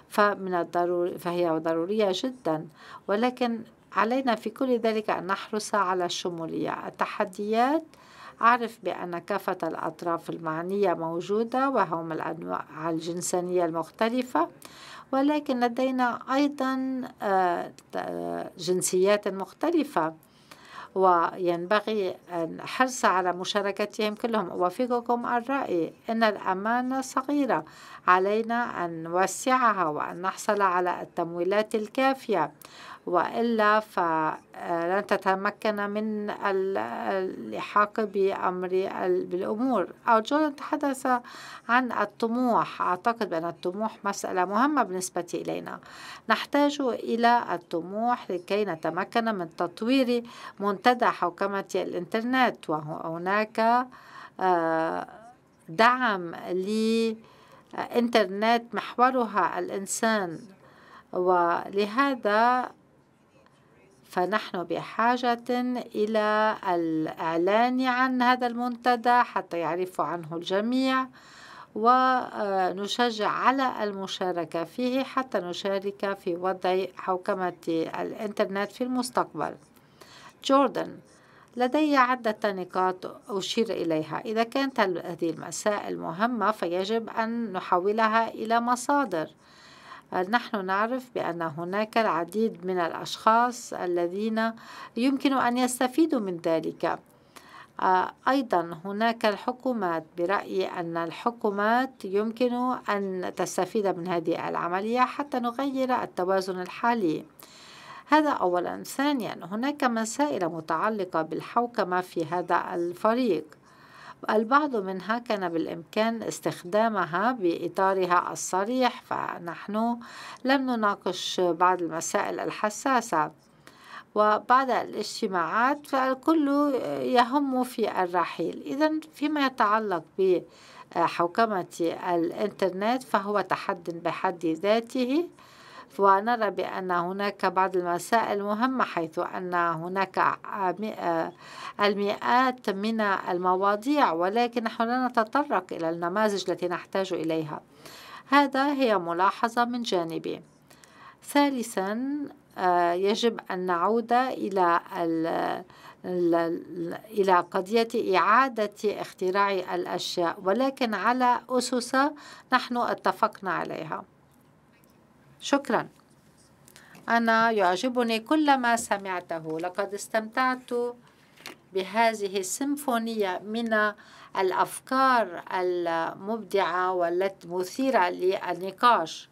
فمن الضروري فهي ضرورية جدا ولكن علينا في كل ذلك أن نحرص على الشمولية التحديات أعرف بأن كافة الأطراف المعنية موجودة وهم الأنواع الجنسانية المختلفة ولكن لدينا أيضا آه، جنسيات مختلفة وينبغي الحرص على مشاركتهم كلهم أوافقكم الرأي إن الأمانة صغيرة علينا أن نوسعها وأن نحصل على التمويلات الكافية وإلا فلن آه، تتمكن من اللحاق بأمر بالأمور أو جولان تحدث عن الطموح أعتقد بأن الطموح مسألة مهمة بالنسبة إلينا نحتاج إلى الطموح لكي نتمكن من تطوير منتدى حوكمة الإنترنت وهناك آه، دعم لإنترنت محورها الإنسان ولهذا فنحن بحاجة إلى الإعلان عن هذا المنتدى حتى يعرفوا عنه الجميع ونشجع على المشاركة فيه حتى نشارك في وضع حوكمة الإنترنت في المستقبل جوردن لدي عدة نقاط أشير إليها إذا كانت هذه المسائل مهمة فيجب أن نحولها إلى مصادر نحن نعرف بأن هناك العديد من الأشخاص الذين يمكن أن يستفيدوا من ذلك آه، أيضا هناك الحكومات برأيي أن الحكومات يمكن أن تستفيد من هذه العملية حتى نغير التوازن الحالي هذا أولا ثانيا هناك مسائل متعلقة بالحوكمة في هذا الفريق البعض منها كان بالإمكان استخدامها بإطارها الصريح فنحن لم نناقش بعض المسائل الحساسة وبعد الاجتماعات فالكل يهم في الرحيل إذا فيما يتعلق بحوكمة الإنترنت فهو تحد بحد ذاته ونرى بأن هناك بعض المسائل مهمة حيث أن هناك آه، المئات من المواضيع ولكن نحن لا نتطرق إلى النماذج التي نحتاج إليها هذا هي ملاحظة من جانبي ثالثا آه، يجب أن نعود إلى إلى قضية إعادة اختراع الأشياء ولكن على أسس نحن اتفقنا عليها شكرا أنا يعجبني كل ما سمعته لقد استمتعت بهذه السيمفونية من الأفكار المبدعة والتي مثيرة للنقاش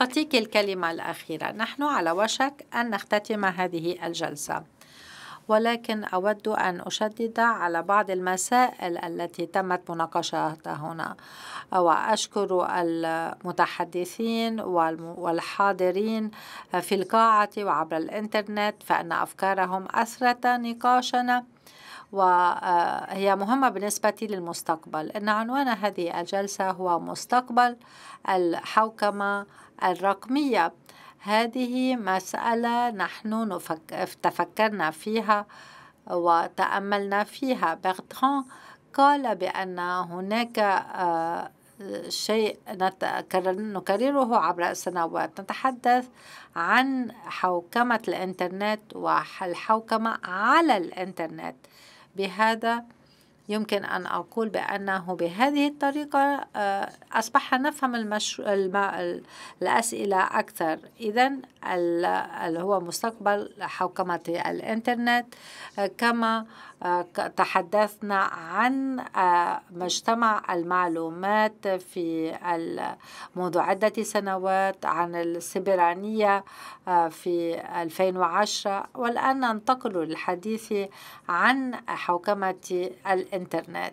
أعطيك الكلمة الأخيرة نحن على وشك أن نختتم هذه الجلسة ولكن أود أن أشدد على بعض المسائل التي تمت مناقشتها هنا وأشكر المتحدثين والحاضرين في القاعة وعبر الإنترنت فإن أفكارهم أثرت نقاشنا وهي مهمة بالنسبة للمستقبل إن عنوان هذه الجلسة هو مستقبل الحوكمة الرقمية هذه مسألة نحن تفكرنا فيها وتأملنا فيها برتران قال بأن هناك آه، شيء نكرره عبر السنوات نتحدث عن حوكمة الإنترنت والحوكمة على الإنترنت بهذا يمكن أن أقول بأنه بهذه الطريقة آه، أصبحنا نفهم المشر... الم... الأسئلة أكثر إذا ال... هو مستقبل حوكمة الإنترنت آه، كما تحدثنا عن آه، مجتمع المعلومات في منذ عدة سنوات عن السبرانية آه، في 2010 والآن ننتقل للحديث عن حوكمة الإنترنت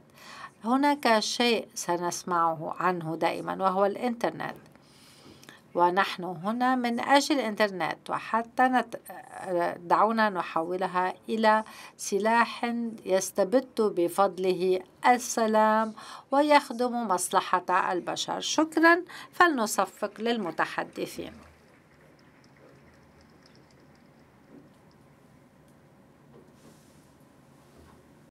هناك شيء سنسمعه عنه دائما وهو الإنترنت ونحن هنا من أجل الإنترنت وحتى نت... دعونا نحولها إلى سلاح يستبد بفضله السلام ويخدم مصلحة البشر شكرا فلنصفق للمتحدثين